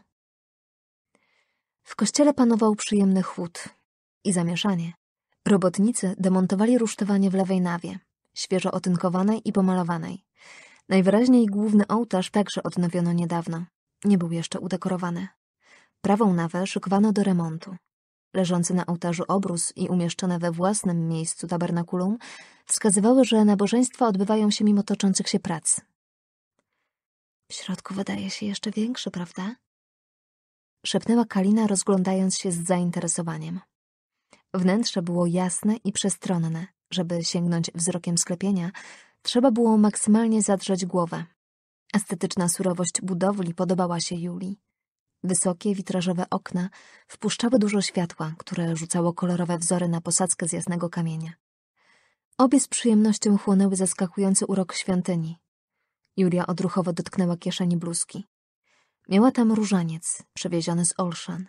W kościele panował przyjemny chłód i zamieszanie. Robotnicy demontowali rusztowanie w lewej nawie, świeżo otynkowanej i pomalowanej. Najwyraźniej główny ołtarz także odnowiono niedawno. Nie był jeszcze udekorowany. Prawą nawę szykowano do remontu leżący na ołtarzu obrus i umieszczone we własnym miejscu tabernakulum wskazywały, że nabożeństwa odbywają się mimo toczących się prac. W środku wydaje się jeszcze większy, prawda? Szepnęła Kalina, rozglądając się z zainteresowaniem. Wnętrze było jasne i przestronne. Żeby sięgnąć wzrokiem sklepienia, trzeba było maksymalnie zadrzeć głowę. Estetyczna surowość budowli podobała się Julii. Wysokie, witrażowe okna wpuszczały dużo światła, które rzucało kolorowe wzory na posadzkę z jasnego kamienia. Obie z przyjemnością chłonęły zaskakujący urok świątyni. Julia odruchowo dotknęła kieszeni bluzki. Miała tam różaniec, przewieziony z Olszan.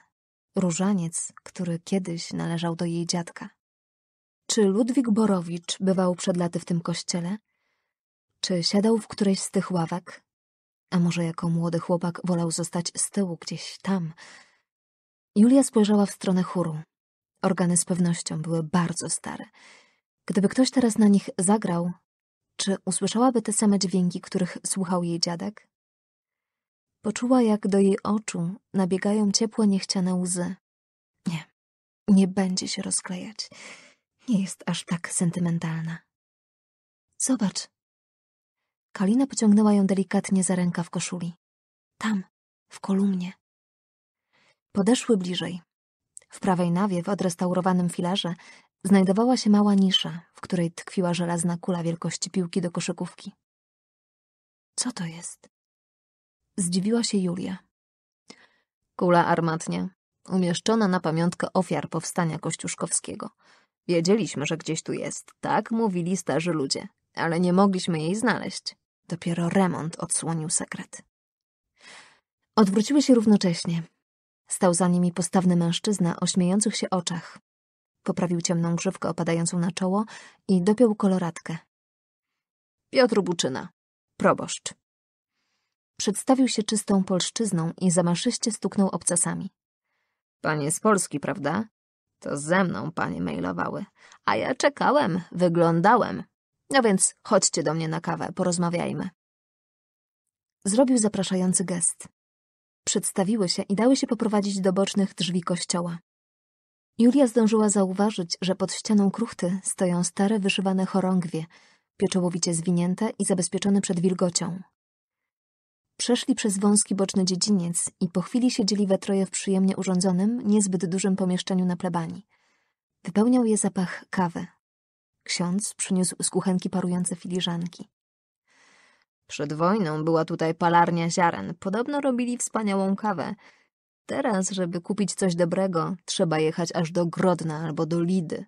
Różaniec, który kiedyś należał do jej dziadka. Czy Ludwik Borowicz bywał przed laty w tym kościele? Czy siadał w którejś z tych ławek, a może jako młody chłopak wolał zostać z tyłu gdzieś tam? Julia spojrzała w stronę chóru. Organy z pewnością były bardzo stare. Gdyby ktoś teraz na nich zagrał, czy usłyszałaby te same dźwięki, których słuchał jej dziadek? Poczuła, jak do jej oczu nabiegają ciepłe, niechciane łzy. Nie, nie będzie się rozklejać. Nie jest aż tak sentymentalna. Zobacz, Kalina pociągnęła ją delikatnie za rękaw koszuli. Tam, w kolumnie. Podeszły bliżej. W prawej nawie, w odrestaurowanym filarze, znajdowała się mała nisza, w której tkwiła żelazna kula wielkości piłki do koszykówki. Co to jest? Zdziwiła się Julia. Kula armatnia, umieszczona na pamiątkę ofiar powstania kościuszkowskiego. Wiedzieliśmy, że gdzieś tu jest, tak mówili starzy ludzie, ale nie mogliśmy jej znaleźć. Dopiero remont odsłonił sekret. Odwróciły się równocześnie. Stał za nimi postawny mężczyzna o śmiejących się oczach. Poprawił ciemną grzywkę opadającą na czoło i dopiął koloratkę. Piotr Buczyna, proboszcz. Przedstawił się czystą polszczyzną i zamaszyście stuknął obcasami. Panie z Polski, prawda? To ze mną panie mailowały. A ja czekałem, wyglądałem, no więc chodźcie do mnie na kawę, porozmawiajmy. Zrobił zapraszający gest. Przedstawiły się i dały się poprowadzić do bocznych drzwi kościoła. Julia zdążyła zauważyć, że pod ścianą kruchty stoją stare wyszywane chorągwie, pieczołowicie zwinięte i zabezpieczone przed wilgocią. Przeszli przez wąski boczny dziedziniec i po chwili siedzieli we troje w przyjemnie urządzonym, niezbyt dużym pomieszczeniu na plebanii. Wypełniał je zapach kawy, Ksiądz przyniósł z kuchenki parujące filiżanki. Przed wojną była tutaj palarnia ziaren. Podobno robili wspaniałą kawę. Teraz, żeby kupić coś dobrego, trzeba jechać aż do Grodna albo do Lidy.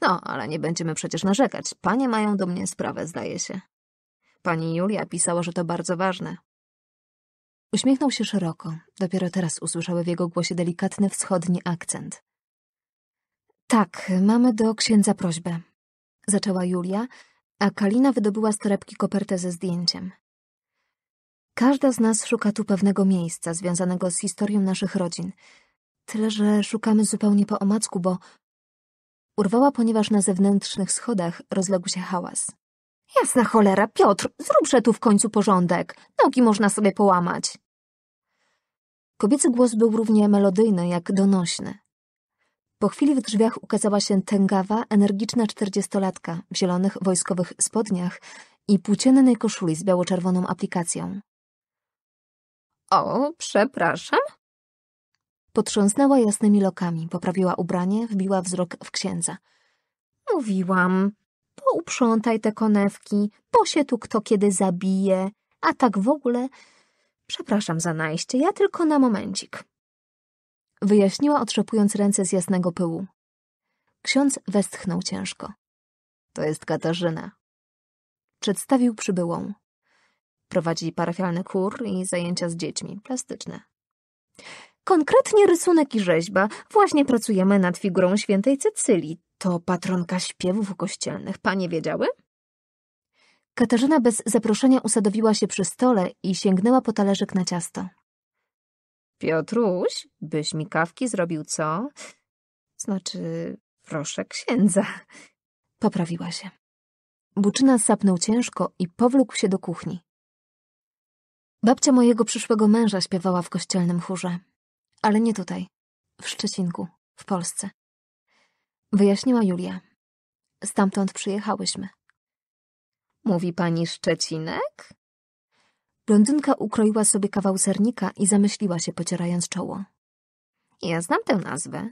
No, ale nie będziemy przecież narzekać. Panie mają do mnie sprawę, zdaje się. Pani Julia pisała, że to bardzo ważne. Uśmiechnął się szeroko. Dopiero teraz usłyszały w jego głosie delikatny wschodni akcent. Tak, mamy do księdza prośbę zaczęła Julia, a Kalina wydobyła z torebki kopertę ze zdjęciem. Każda z nas szuka tu pewnego miejsca związanego z historią naszych rodzin. Tyle, że szukamy zupełnie po omacku, bo... Urwała, ponieważ na zewnętrznych schodach rozległ się hałas. Jasna cholera, Piotr, zróbże tu w końcu porządek. Nogi można sobie połamać. Kobiecy głos był równie melodyjny jak donośny. Po chwili w drzwiach ukazała się tęgawa, energiczna czterdziestolatka w zielonych wojskowych spodniach i płóciennej koszuli z biało-czerwoną aplikacją. O, przepraszam? Potrząsnęła jasnymi lokami, poprawiła ubranie, wbiła wzrok w księdza. Mówiłam, pouprzątaj te konewki, bo się tu kto kiedy zabije, a tak w ogóle... Przepraszam za najście, ja tylko na momencik wyjaśniła otrzepując ręce z jasnego pyłu. Ksiądz westchnął ciężko. To jest Katarzyna. Przedstawił przybyłą. Prowadzi parafialny kur i zajęcia z dziećmi, plastyczne. Konkretnie rysunek i rzeźba. Właśnie pracujemy nad figurą świętej Cecylii. To patronka śpiewów kościelnych. Panie wiedziały? Katarzyna bez zaproszenia usadowiła się przy stole i sięgnęła po talerzyk na ciasto. Piotruś, byś mi kawki zrobił, co? Znaczy, proszę księdza. Poprawiła się. Buczyna sapnął ciężko i powlókł się do kuchni. Babcia mojego przyszłego męża śpiewała w kościelnym chórze. Ale nie tutaj. W Szczecinku, w Polsce. Wyjaśniła Julia. Stamtąd przyjechałyśmy. Mówi pani Szczecinek? Blondynka ukroiła sobie kawał sernika i zamyśliła się, pocierając czoło. Ja znam tę nazwę.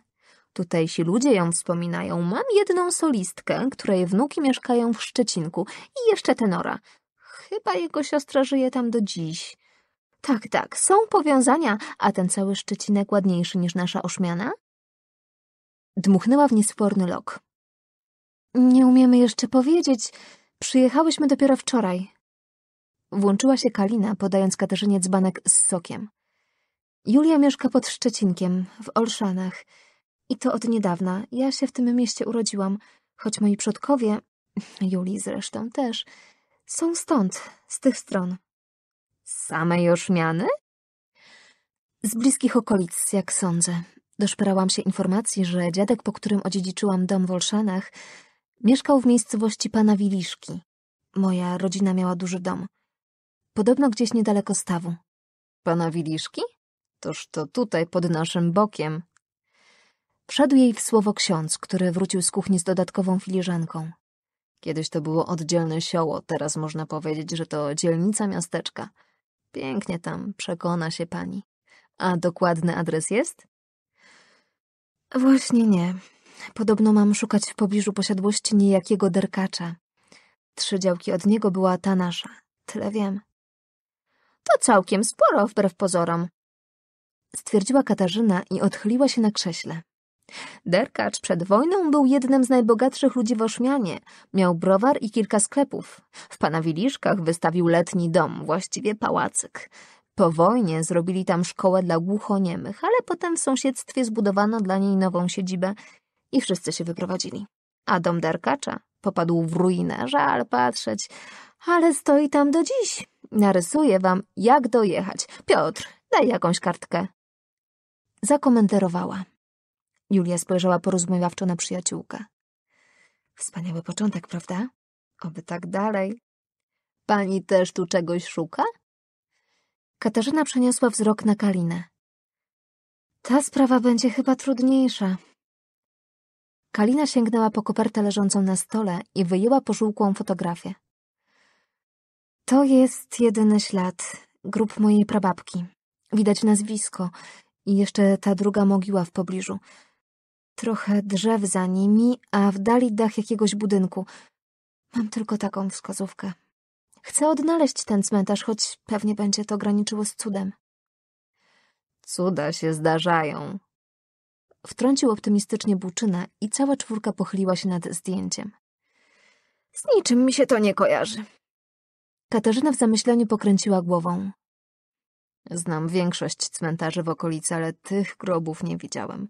Tutejsi ludzie ją wspominają. Mam jedną solistkę, której wnuki mieszkają w Szczecinku i jeszcze tenora. Chyba jego siostra żyje tam do dziś. Tak, tak, są powiązania, a ten cały Szczecinek ładniejszy niż nasza oszmiana? Dmuchnęła w niesforny lok. Nie umiemy jeszcze powiedzieć. Przyjechałyśmy dopiero wczoraj. Włączyła się Kalina, podając Katarzynie dzbanek z sokiem. Julia mieszka pod Szczecinkiem, w Olszanach. I to od niedawna. Ja się w tym mieście urodziłam, choć moi przodkowie, (laughs) Julii zresztą też, są stąd, z tych stron. Z samej ośmiany? Z bliskich okolic, jak sądzę. Doszperałam się informacji, że dziadek, po którym odziedziczyłam dom w Olszanach, mieszkał w miejscowości pana Wiliszki. Moja rodzina miała duży dom. Podobno gdzieś niedaleko stawu. Pana Wiliszki? Toż to tutaj, pod naszym bokiem. Wszedł jej w słowo ksiądz, który wrócił z kuchni z dodatkową filiżanką. Kiedyś to było oddzielne sioło, teraz można powiedzieć, że to dzielnica miasteczka. Pięknie tam, przekona się pani. A dokładny adres jest? Właśnie nie. Podobno mam szukać w pobliżu posiadłości niejakiego derkacza. Trzy działki od niego była ta nasza. Tyle wiem. To całkiem sporo wbrew pozorom. Stwierdziła Katarzyna i odchyliła się na krześle. Derkacz przed wojną był jednym z najbogatszych ludzi w Oszmianie. Miał browar i kilka sklepów. W pana Wiliszkach wystawił letni dom, właściwie pałacyk. Po wojnie zrobili tam szkołę dla głuchoniemych, ale potem w sąsiedztwie zbudowano dla niej nową siedzibę i wszyscy się wyprowadzili. A dom Derkacza Popadł w ruinę, żal patrzeć, ale stoi tam do dziś. Narysuję wam, jak dojechać. Piotr, daj jakąś kartkę. Zakomenterowała. Julia spojrzała porozumiewawczo na przyjaciółkę. Wspaniały początek, prawda? Oby tak dalej. Pani też tu czegoś szuka? Katarzyna przeniosła wzrok na Kalinę. Ta sprawa będzie chyba trudniejsza, Kalina sięgnęła po kopertę leżącą na stole i wyjęła pożółkłą fotografię. To jest jedyny ślad grób mojej prababki. Widać nazwisko i jeszcze ta druga mogiła w pobliżu. Trochę drzew za nimi, a w dali dach jakiegoś budynku. Mam tylko taką wskazówkę. Chcę odnaleźć ten cmentarz, choć pewnie będzie to graniczyło z cudem. Cuda się zdarzają, Wtrącił optymistycznie Buczyna i cała czwórka pochyliła się nad zdjęciem. Z niczym mi się to nie kojarzy. Katarzyna w zamyśleniu pokręciła głową. Znam większość cmentarzy w okolicy, ale tych grobów nie widziałem.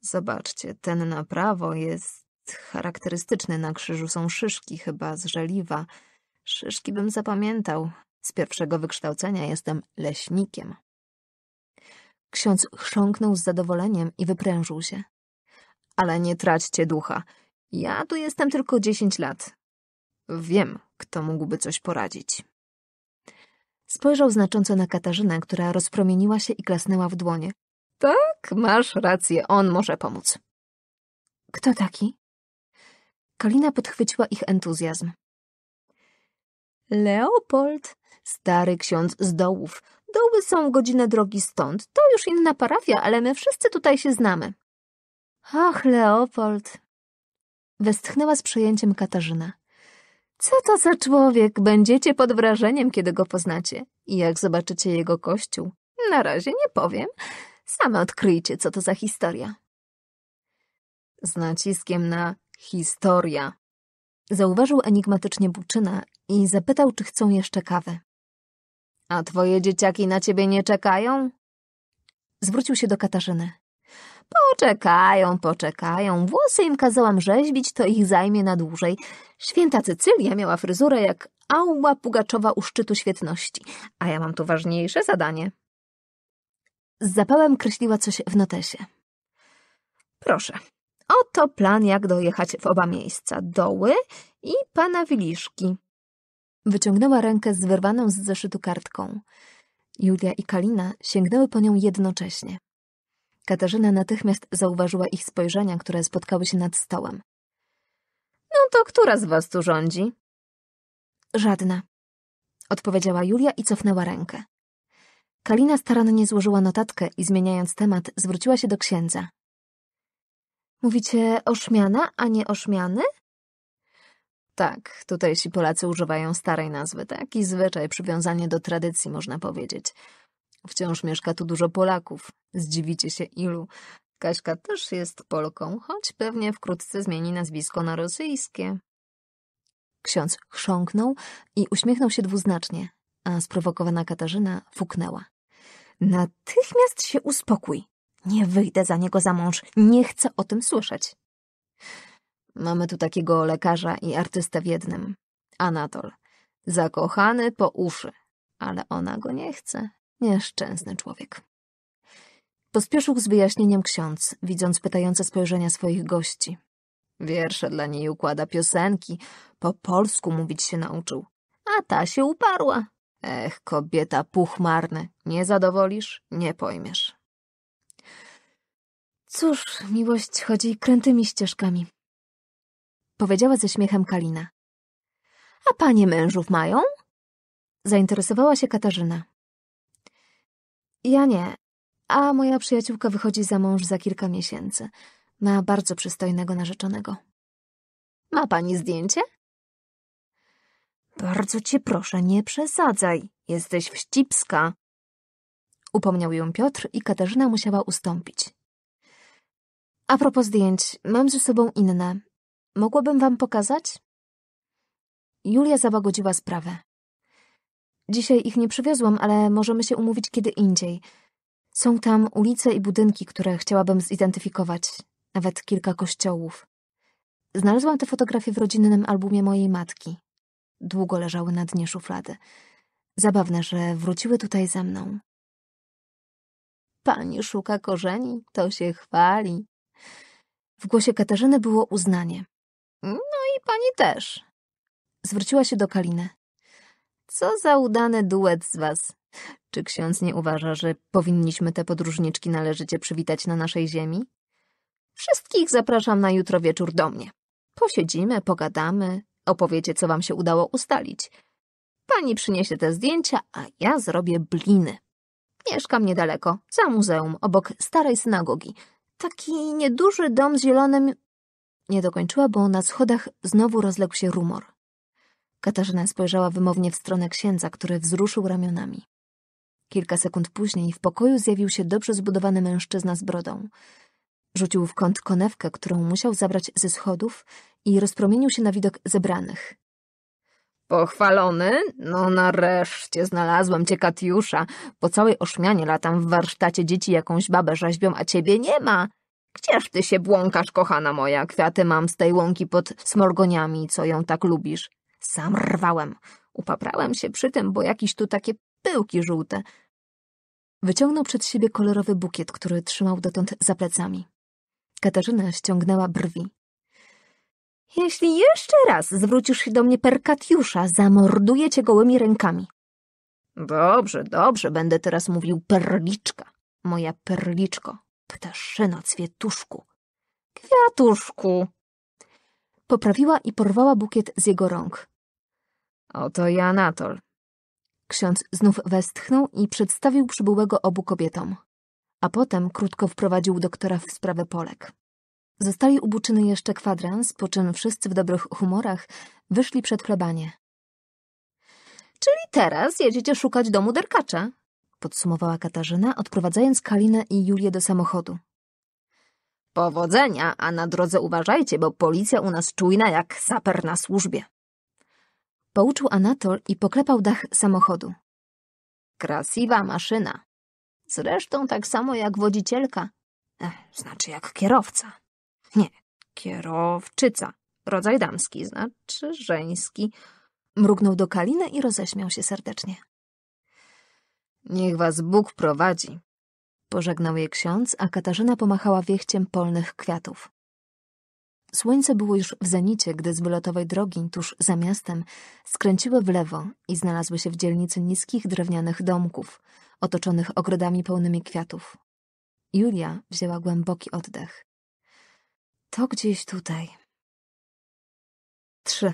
Zobaczcie, ten na prawo jest charakterystyczny. Na krzyżu są szyszki, chyba z żeliwa. Szyszki bym zapamiętał. Z pierwszego wykształcenia jestem leśnikiem. Ksiądz chrząknął z zadowoleniem i wyprężył się. Ale nie traćcie ducha. Ja tu jestem tylko dziesięć lat. Wiem, kto mógłby coś poradzić. Spojrzał znacząco na Katarzynę, która rozpromieniła się i klasnęła w dłonie. Tak, masz rację, on może pomóc. Kto taki? Kalina podchwyciła ich entuzjazm. Leopold, stary ksiądz z dołów, doły są godzinę drogi stąd. To już inna parafia, ale my wszyscy tutaj się znamy. Ach, Leopold. Westchnęła z przejęciem Katarzyna. Co to za człowiek? Będziecie pod wrażeniem, kiedy go poznacie. I jak zobaczycie jego kościół. Na razie nie powiem. Same odkryjcie, co to za historia. Z naciskiem na historia. Zauważył enigmatycznie Buczyna i zapytał, czy chcą jeszcze kawę. A twoje dzieciaki na ciebie nie czekają? Zwrócił się do Katarzyny. Poczekają, poczekają. Włosy im kazałam rzeźbić, to ich zajmie na dłużej. Święta Cecylia miała fryzurę jak Ała Pugaczowa u szczytu świetności, a ja mam tu ważniejsze zadanie. Z zapałem kreśliła coś w notesie. Proszę, oto plan, jak dojechać w oba miejsca, doły i pana Wiliszki. Wyciągnęła rękę z wyrwaną z zeszytu kartką. Julia i Kalina sięgnęły po nią jednocześnie. Katarzyna natychmiast zauważyła ich spojrzenia, które spotkały się nad stołem. No to która z was tu rządzi? Żadna, odpowiedziała Julia i cofnęła rękę. Kalina starannie złożyła notatkę i zmieniając temat, zwróciła się do księdza. Mówicie oszmiana, a nie oszmiany? Tak, tutejsi Polacy używają starej nazwy, Tak i zwyczaj, przywiązanie do tradycji, można powiedzieć. Wciąż mieszka tu dużo Polaków. Zdziwicie się ilu. Kaśka też jest Polką, choć pewnie wkrótce zmieni nazwisko na rosyjskie. Ksiądz chrząknął i uśmiechnął się dwuznacznie, a sprowokowana Katarzyna fuknęła. Natychmiast się uspokój. Nie wyjdę za niego za mąż. Nie chcę o tym słyszeć. Mamy tu takiego lekarza i artystę w jednym. Anatol. Zakochany po uszy. Ale ona go nie chce. Nieszczęsny człowiek. Pospieszył z wyjaśnieniem ksiądz, widząc pytające spojrzenia swoich gości. Wiersze dla niej układa piosenki, po polsku mówić się nauczył. A ta się uparła. Ech, kobieta puchmarny, nie zadowolisz, nie pojmiesz. Cóż, miłość chodzi krętymi ścieżkami, powiedziała ze śmiechem Kalina. A panie mężów mają? Zainteresowała się Katarzyna. Ja nie, a moja przyjaciółka wychodzi za mąż za kilka miesięcy. Ma bardzo przystojnego narzeczonego. Ma pani zdjęcie? Bardzo cię proszę, nie przesadzaj. Jesteś wścibska. Upomniał ją Piotr i Katarzyna musiała ustąpić. A propos zdjęć, mam ze sobą inne, Mogłabym wam pokazać? Julia załagodziła sprawę. Dzisiaj ich nie przywiozłam, ale możemy się umówić kiedy indziej. Są tam ulice i budynki, które chciałabym zidentyfikować, nawet kilka kościołów. Znalazłam te fotografie w rodzinnym albumie mojej matki. Długo leżały na dnie szuflady. Zabawne, że wróciły tutaj ze mną. Pani szuka korzeni, to się chwali. W głosie Katarzyny było uznanie. No i pani też. Zwróciła się do Kaliny. Co za udany duet z was. Czy ksiądz nie uważa, że powinniśmy te podróżniczki należycie przywitać na naszej ziemi? Wszystkich zapraszam na jutro wieczór do mnie. Posiedzimy, pogadamy, opowiecie, co wam się udało ustalić. Pani przyniesie te zdjęcia, a ja zrobię bliny. Mieszkam niedaleko, za muzeum, obok starej synagogi. Taki nieduży dom z zielonym nie dokończyła, bo na schodach znowu rozległ się rumor. Katarzyna spojrzała wymownie w stronę księdza, który wzruszył ramionami. Kilka sekund później w pokoju zjawił się dobrze zbudowany mężczyzna z brodą. Rzucił w kąt konewkę, którą musiał zabrać ze schodów i rozpromienił się na widok zebranych. Pochwalony? No nareszcie znalazłam cię, Katiusza. Po całej oszmianie latam w warsztacie dzieci jakąś babę rzeźbią, a ciebie nie ma. Gdzież ty się błąkasz, kochana moja? Kwiaty mam z tej łąki pod smorgoniami, co ją tak lubisz. Sam rwałem. Upaprałem się przy tym, bo jakiś tu takie pyłki żółte. Wyciągnął przed siebie kolorowy bukiet, który trzymał dotąd za plecami. Katarzyna ściągnęła brwi. Jeśli jeszcze raz zwrócisz się do mnie perkatiusza, zamorduję cię gołymi rękami. Dobrze, dobrze, będę teraz mówił perliczka, moja perliczko ptaszyno cwietuszku. Kwiatuszku! Poprawiła i porwała bukiet z jego rąk. Oto ja, Anatol. Ksiądz znów westchnął i przedstawił przybyłego obu kobietom, a potem krótko wprowadził doktora w sprawę Polek. Zostali ubuczyny jeszcze kwadrans, po czym wszyscy w dobrych humorach wyszli przed plebanie. Czyli teraz jedziecie szukać domu derkacza? podsumowała Katarzyna, odprowadzając Kalinę i Julię do samochodu. Powodzenia, a na drodze uważajcie, bo policja u nas czujna jak saper na służbie. Pouczył Anatol i poklepał dach samochodu. Krasiwa maszyna. Zresztą tak samo jak wodzicielka. Ech, znaczy jak kierowca. Nie, kierowczyca. Rodzaj damski, znaczy żeński. Mrugnął do Kaliny i roześmiał się serdecznie. Niech was Bóg prowadzi. Pożegnał je ksiądz, a Katarzyna pomachała wiechciem polnych kwiatów. Słońce było już w zenicie, gdy z wylotowej drogi, tuż za miastem, skręciły w lewo i znalazły się w dzielnicy niskich drewnianych domków, otoczonych ogrodami pełnymi kwiatów. Julia wzięła głęboki oddech. To gdzieś tutaj. 3.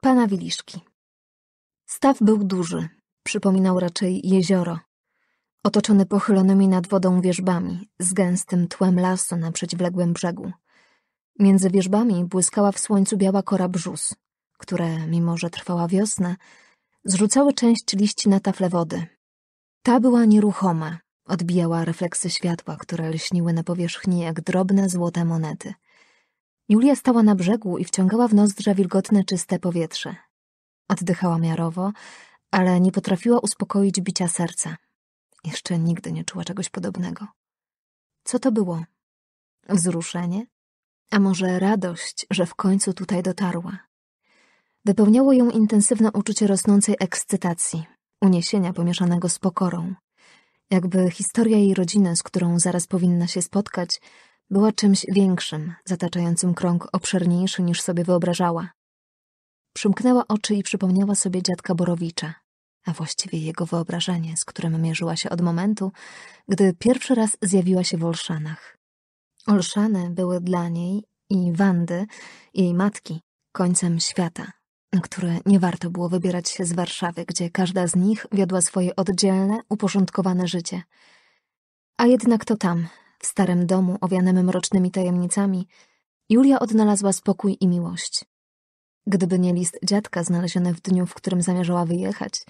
Pana Wiliszki. Staw był duży, przypominał raczej jezioro, otoczone pochylonymi nad wodą wieżbami, z gęstym tłem lasu na przeciwległym brzegu. Między wieżbami błyskała w słońcu biała kora brzus, które, mimo że trwała wiosna, zrzucały część liści na tafle wody. Ta była nieruchoma, odbijała refleksy światła, które lśniły na powierzchni jak drobne złote monety. Julia stała na brzegu i wciągała w nozdrza wilgotne, czyste powietrze. Oddychała miarowo, ale nie potrafiła uspokoić bicia serca. Jeszcze nigdy nie czuła czegoś podobnego. Co to było? Wzruszenie? A może radość, że w końcu tutaj dotarła? Wypełniało ją intensywne uczucie rosnącej ekscytacji, uniesienia pomieszanego z pokorą. Jakby historia jej rodziny, z którą zaraz powinna się spotkać, była czymś większym, zataczającym krąg obszerniejszy niż sobie wyobrażała. Przymknęła oczy i przypomniała sobie dziadka Borowicza, a właściwie jego wyobrażenie, z którym mierzyła się od momentu, gdy pierwszy raz zjawiła się w Olszanach. Olszane były dla niej i Wandy, jej matki, końcem świata, które nie warto było wybierać się z Warszawy, gdzie każda z nich wiodła swoje oddzielne, uporządkowane życie. A jednak to tam, w starym domu owianym mrocznymi tajemnicami, Julia odnalazła spokój i miłość. Gdyby nie list dziadka znaleziony w dniu, w którym zamierzała wyjechać,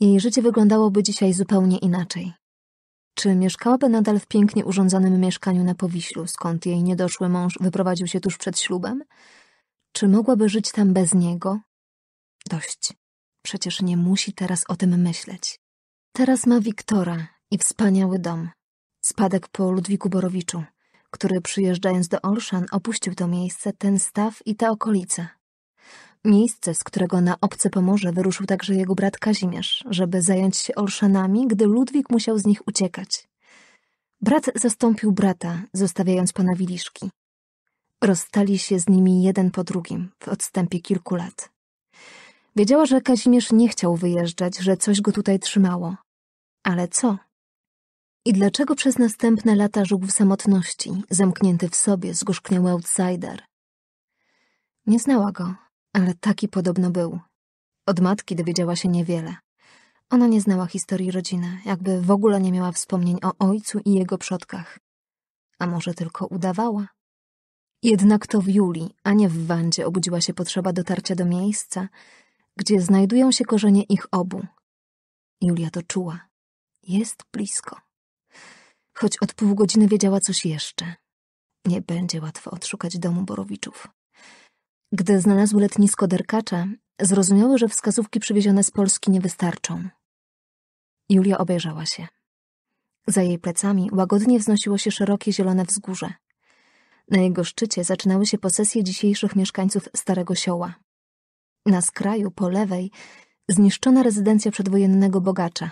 jej życie wyglądałoby dzisiaj zupełnie inaczej. Czy mieszkałaby nadal w pięknie urządzonym mieszkaniu na Powiślu, skąd jej niedoszły mąż wyprowadził się tuż przed ślubem? Czy mogłaby żyć tam bez niego? Dość. Przecież nie musi teraz o tym myśleć. Teraz ma Wiktora i wspaniały dom. Spadek po Ludwiku Borowiczu, który przyjeżdżając do Olszan opuścił to miejsce, ten staw i te okolice. Miejsce, z którego na obce pomorze wyruszył także jego brat Kazimierz, żeby zająć się Olszanami, gdy Ludwik musiał z nich uciekać. Brat zastąpił brata, zostawiając pana Wiliszki. Rozstali się z nimi jeden po drugim w odstępie kilku lat. Wiedziała, że Kazimierz nie chciał wyjeżdżać, że coś go tutaj trzymało. Ale co? I dlaczego przez następne lata żył w samotności, zamknięty w sobie, zgorzkniały outsider? Nie znała go, ale taki podobno był. Od matki dowiedziała się niewiele. Ona nie znała historii rodziny, jakby w ogóle nie miała wspomnień o ojcu i jego przodkach. A może tylko udawała? Jednak to w Julii, a nie w Wandzie obudziła się potrzeba dotarcia do miejsca, gdzie znajdują się korzenie ich obu. Julia to czuła. Jest blisko. Choć od pół godziny wiedziała coś jeszcze. Nie będzie łatwo odszukać domu Borowiczów. Gdy znalazły letnisko derkacza, zrozumiały, że wskazówki przywiezione z Polski nie wystarczą. Julia obejrzała się. Za jej plecami łagodnie wznosiło się szerokie zielone wzgórze. Na jego szczycie zaczynały się posesje dzisiejszych mieszkańców Starego Sioła. Na skraju, po lewej, zniszczona rezydencja przedwojennego bogacza.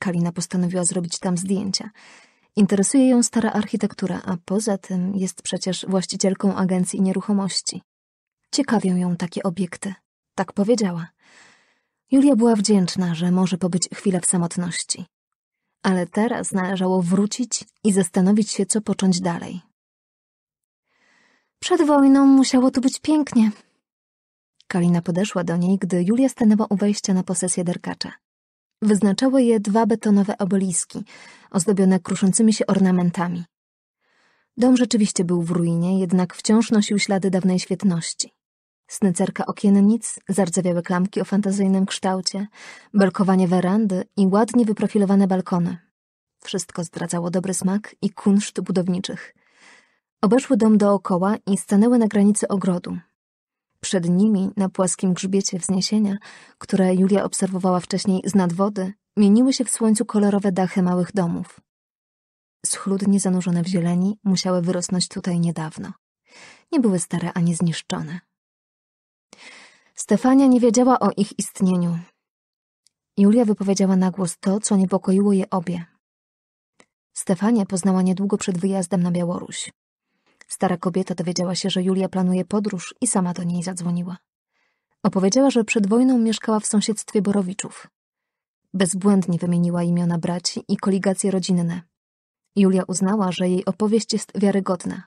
Kalina postanowiła zrobić tam zdjęcia. Interesuje ją stara architektura, a poza tym jest przecież właścicielką agencji nieruchomości. Ciekawią ją takie obiekty. Tak powiedziała. Julia była wdzięczna, że może pobyć chwilę w samotności. Ale teraz należało wrócić i zastanowić się, co począć dalej. Przed wojną musiało tu być pięknie. Kalina podeszła do niej, gdy Julia stanęła u wejścia na posesję derkacza. Wyznaczały je dwa betonowe obeliski, ozdobione kruszącymi się ornamentami. Dom rzeczywiście był w ruinie, jednak wciąż nosił ślady dawnej świetności. Snycerka okiennic, zardzewiałe klamki o fantazyjnym kształcie, belkowanie werandy i ładnie wyprofilowane balkony. Wszystko zdradzało dobry smak i kunszt budowniczych. Obeszły dom dookoła i stanęły na granicy ogrodu. Przed nimi, na płaskim grzbiecie wzniesienia, które Julia obserwowała wcześniej z nadwody, mieniły się w słońcu kolorowe dachy małych domów. Schludnie zanurzone w zieleni musiały wyrosnąć tutaj niedawno. Nie były stare ani zniszczone. Stefania nie wiedziała o ich istnieniu. Julia wypowiedziała na głos to, co niepokoiło je obie. Stefania poznała niedługo przed wyjazdem na Białoruś. Stara kobieta dowiedziała się, że Julia planuje podróż i sama do niej zadzwoniła. Opowiedziała, że przed wojną mieszkała w sąsiedztwie Borowiczów. Bezbłędnie wymieniła imiona braci i koligacje rodzinne. Julia uznała, że jej opowieść jest wiarygodna.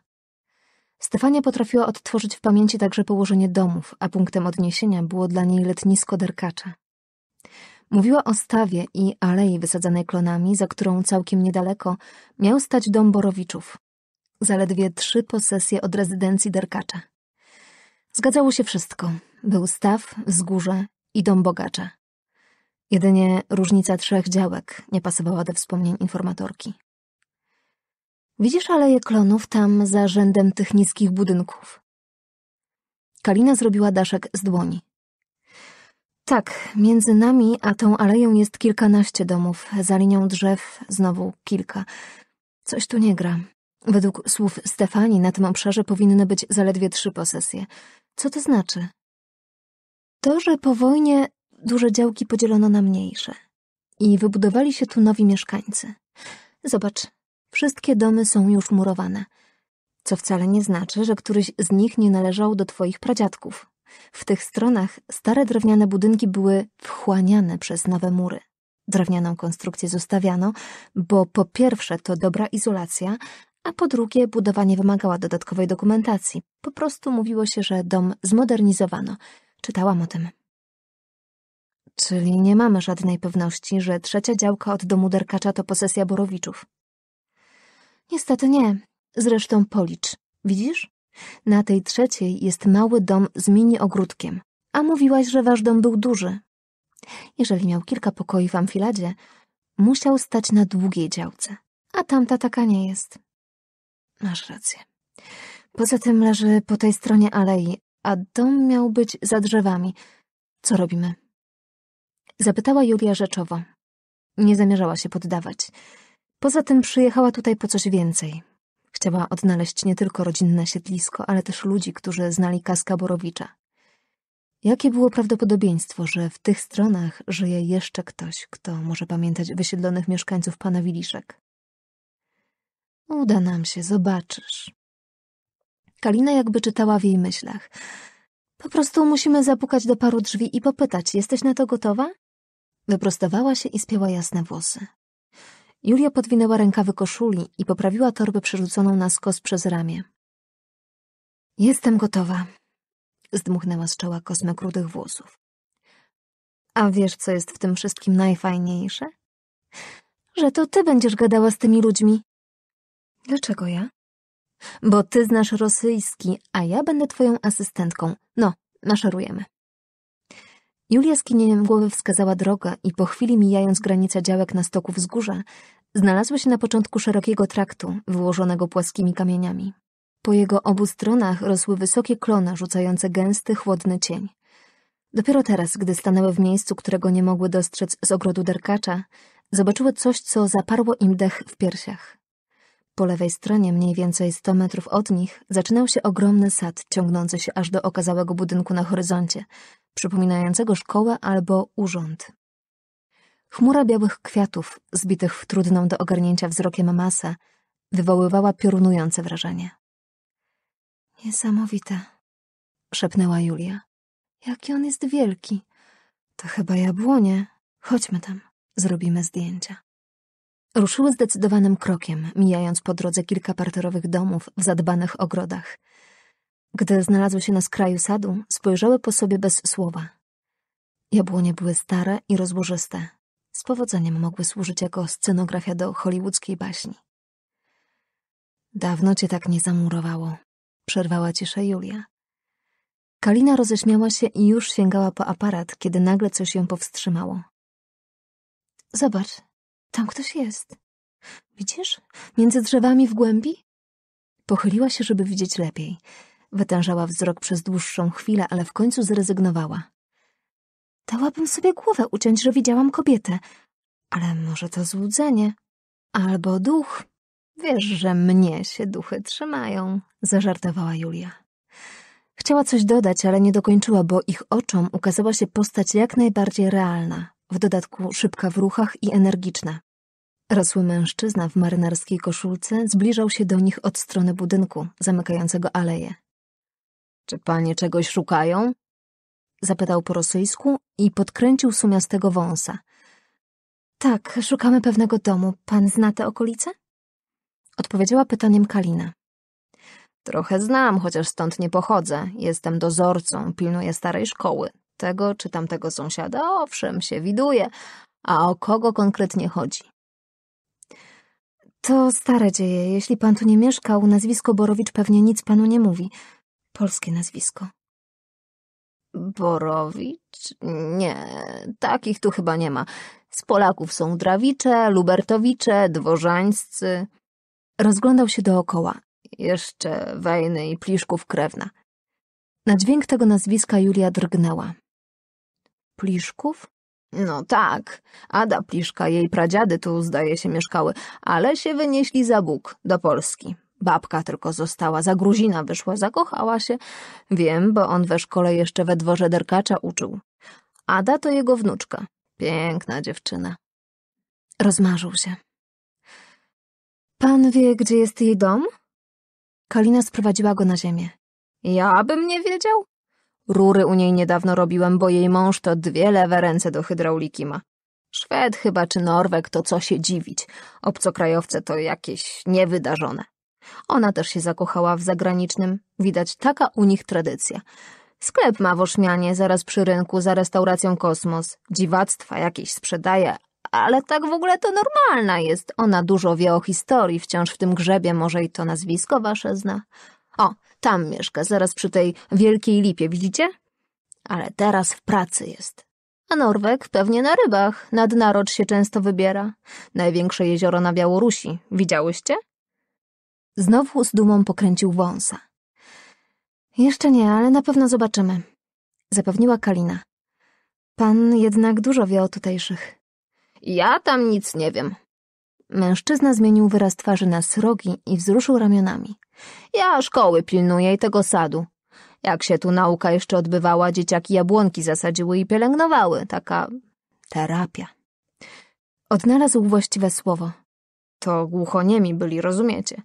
Stefania potrafiła odtworzyć w pamięci także położenie domów, a punktem odniesienia było dla niej letnisko derkacza. Mówiła o stawie i alei wysadzanej klonami, za którą całkiem niedaleko miał stać dom Borowiczów. Zaledwie trzy posesje od rezydencji derkacza. Zgadzało się wszystko. Był staw, wzgórze i dom bogacza. Jedynie różnica trzech działek nie pasowała do wspomnień informatorki. Widzisz aleję klonów tam za rzędem tych niskich budynków? Kalina zrobiła daszek z dłoni. Tak, między nami a tą aleją jest kilkanaście domów, za linią drzew znowu kilka. Coś tu nie gra. Według słów Stefani na tym obszarze powinny być zaledwie trzy posesje. Co to znaczy? To, że po wojnie duże działki podzielono na mniejsze i wybudowali się tu nowi mieszkańcy. Zobacz, Wszystkie domy są już murowane, co wcale nie znaczy, że któryś z nich nie należał do twoich pradziadków. W tych stronach stare drewniane budynki były wchłaniane przez nowe mury. Drewnianą konstrukcję zostawiano, bo po pierwsze to dobra izolacja, a po drugie budowanie wymagała dodatkowej dokumentacji. Po prostu mówiło się, że dom zmodernizowano. Czytałam o tym. Czyli nie mamy żadnej pewności, że trzecia działka od domu Derkacza to posesja Borowiczów. Niestety nie. Zresztą policz. Widzisz? Na tej trzeciej jest mały dom z mini ogródkiem. A mówiłaś, że wasz dom był duży. Jeżeli miał kilka pokoi w amfiladzie, musiał stać na długiej działce. A tamta taka nie jest. Masz rację. Poza tym leży po tej stronie alei, a dom miał być za drzewami. Co robimy? Zapytała Julia rzeczowo. Nie zamierzała się poddawać. Poza tym przyjechała tutaj po coś więcej. Chciała odnaleźć nie tylko rodzinne siedlisko, ale też ludzi, którzy znali Kaska Borowicza. Jakie było prawdopodobieństwo, że w tych stronach żyje jeszcze ktoś, kto może pamiętać wysiedlonych mieszkańców pana Wiliszek? Uda nam się, zobaczysz. Kalina jakby czytała w jej myślach. Po prostu musimy zapukać do paru drzwi i popytać, jesteś na to gotowa? Wyprostowała się i spięła jasne włosy. Julia podwinęła rękawy koszuli i poprawiła torbę przerzuconą na skos przez ramię. Jestem gotowa, zdmuchnęła z czoła kosmyk rudych włosów. A wiesz, co jest w tym wszystkim najfajniejsze? Że to ty będziesz gadała z tymi ludźmi. Dlaczego ja? Bo ty znasz rosyjski, a ja będę twoją asystentką. No, maszerujemy. Julia skinieniem głowy wskazała drogę i po chwili mijając granicę działek na stoku wzgórza, Znalazły się na początku szerokiego traktu, wyłożonego płaskimi kamieniami. Po jego obu stronach rosły wysokie klona rzucające gęsty, chłodny cień. Dopiero teraz, gdy stanęły w miejscu, którego nie mogły dostrzec z ogrodu derkacza, zobaczyły coś, co zaparło im dech w piersiach. Po lewej stronie, mniej więcej 100 metrów od nich, zaczynał się ogromny sad ciągnący się aż do okazałego budynku na horyzoncie, przypominającego szkołę albo urząd. Chmura białych kwiatów, zbitych w trudną do ogarnięcia wzrokiem masę, wywoływała piorunujące wrażenie. Niesamowite, szepnęła Julia. Jaki on jest wielki. To chyba jabłonie. Chodźmy tam, zrobimy zdjęcia. Ruszyły zdecydowanym krokiem, mijając po drodze kilka parterowych domów w zadbanych ogrodach. Gdy znalazły się na skraju sadu, spojrzały po sobie bez słowa. Jabłonie były stare i rozłożyste, z powodzeniem mogły służyć jako scenografia do hollywoodzkiej baśni. Dawno cię tak nie zamurowało, przerwała ciszę Julia. Kalina roześmiała się i już sięgała po aparat, kiedy nagle coś ją powstrzymało. Zobacz, tam ktoś jest. Widzisz? Między drzewami w głębi? Pochyliła się, żeby widzieć lepiej. Wytężała wzrok przez dłuższą chwilę, ale w końcu zrezygnowała. Dałabym sobie głowę uciąć, że widziałam kobietę. Ale może to złudzenie. Albo duch. Wiesz, że mnie się duchy trzymają, zażartowała Julia. Chciała coś dodać, ale nie dokończyła, bo ich oczom ukazała się postać jak najbardziej realna, w dodatku szybka w ruchach i energiczna. Rosły mężczyzna w marynarskiej koszulce zbliżał się do nich od strony budynku, zamykającego aleję. Czy panie czegoś szukają? Zapytał po rosyjsku i podkręcił sumiastego wąsa. Tak, szukamy pewnego domu. Pan zna te okolice? Odpowiedziała pytaniem Kalina. Trochę znam, chociaż stąd nie pochodzę. Jestem dozorcą, pilnuję starej szkoły. Tego czy tamtego sąsiada, owszem, się widuje. A o kogo konkretnie chodzi? To stare dzieje. Jeśli pan tu nie mieszkał, nazwisko Borowicz pewnie nic panu nie mówi. Polskie nazwisko. Borowicz? Nie, takich tu chyba nie ma. Z Polaków są Drawicze, Lubertowicze, Dworzańscy. Rozglądał się dookoła. Jeszcze Wejny i Pliszków krewna. Na dźwięk tego nazwiska Julia drgnęła. Pliszków? No tak, Ada Pliszka, jej pradziady tu zdaje się mieszkały, ale się wynieśli za Bóg, do Polski. Babka tylko została, za Gruzina wyszła, zakochała się. Wiem, bo on we szkole jeszcze we dworze derkacza uczył. Ada to jego wnuczka. Piękna dziewczyna. Rozmarzył się. Pan wie, gdzie jest jej dom? Kalina sprowadziła go na ziemię. Ja bym nie wiedział? Rury u niej niedawno robiłem, bo jej mąż to dwie lewe ręce do hydrauliki ma. Szwed chyba czy Norwek to co się dziwić. Obcokrajowce to jakieś niewydarzone. Ona też się zakochała w zagranicznym. Widać, taka u nich tradycja. Sklep ma w Oszmianie, zaraz przy rynku, za restauracją Kosmos. Dziwactwa jakieś sprzedaje, ale tak w ogóle to normalna jest. Ona dużo wie o historii, wciąż w tym grzebie może i to nazwisko wasze zna. O, tam mieszka, zaraz przy tej wielkiej lipie, widzicie? Ale teraz w pracy jest. A Norwek pewnie na rybach, nad naród się często wybiera. Największe jezioro na Białorusi, widziałyście? Znowu z dumą pokręcił wąsa. Jeszcze nie, ale na pewno zobaczymy. Zapewniła Kalina. Pan jednak dużo wie o tutejszych. Ja tam nic nie wiem. Mężczyzna zmienił wyraz twarzy na srogi i wzruszył ramionami. Ja szkoły pilnuję i tego sadu. Jak się tu nauka jeszcze odbywała, dzieciaki jabłonki zasadziły i pielęgnowały. Taka terapia. Odnalazł właściwe słowo. To głuchoniemi byli, rozumiecie?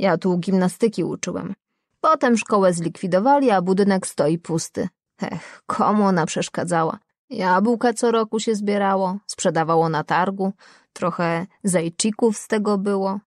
Ja tu gimnastyki uczyłem. Potem szkołę zlikwidowali, a budynek stoi pusty. Ech, komu ona przeszkadzała? Jabłka co roku się zbierało, sprzedawało na targu, trochę zejcików z tego było,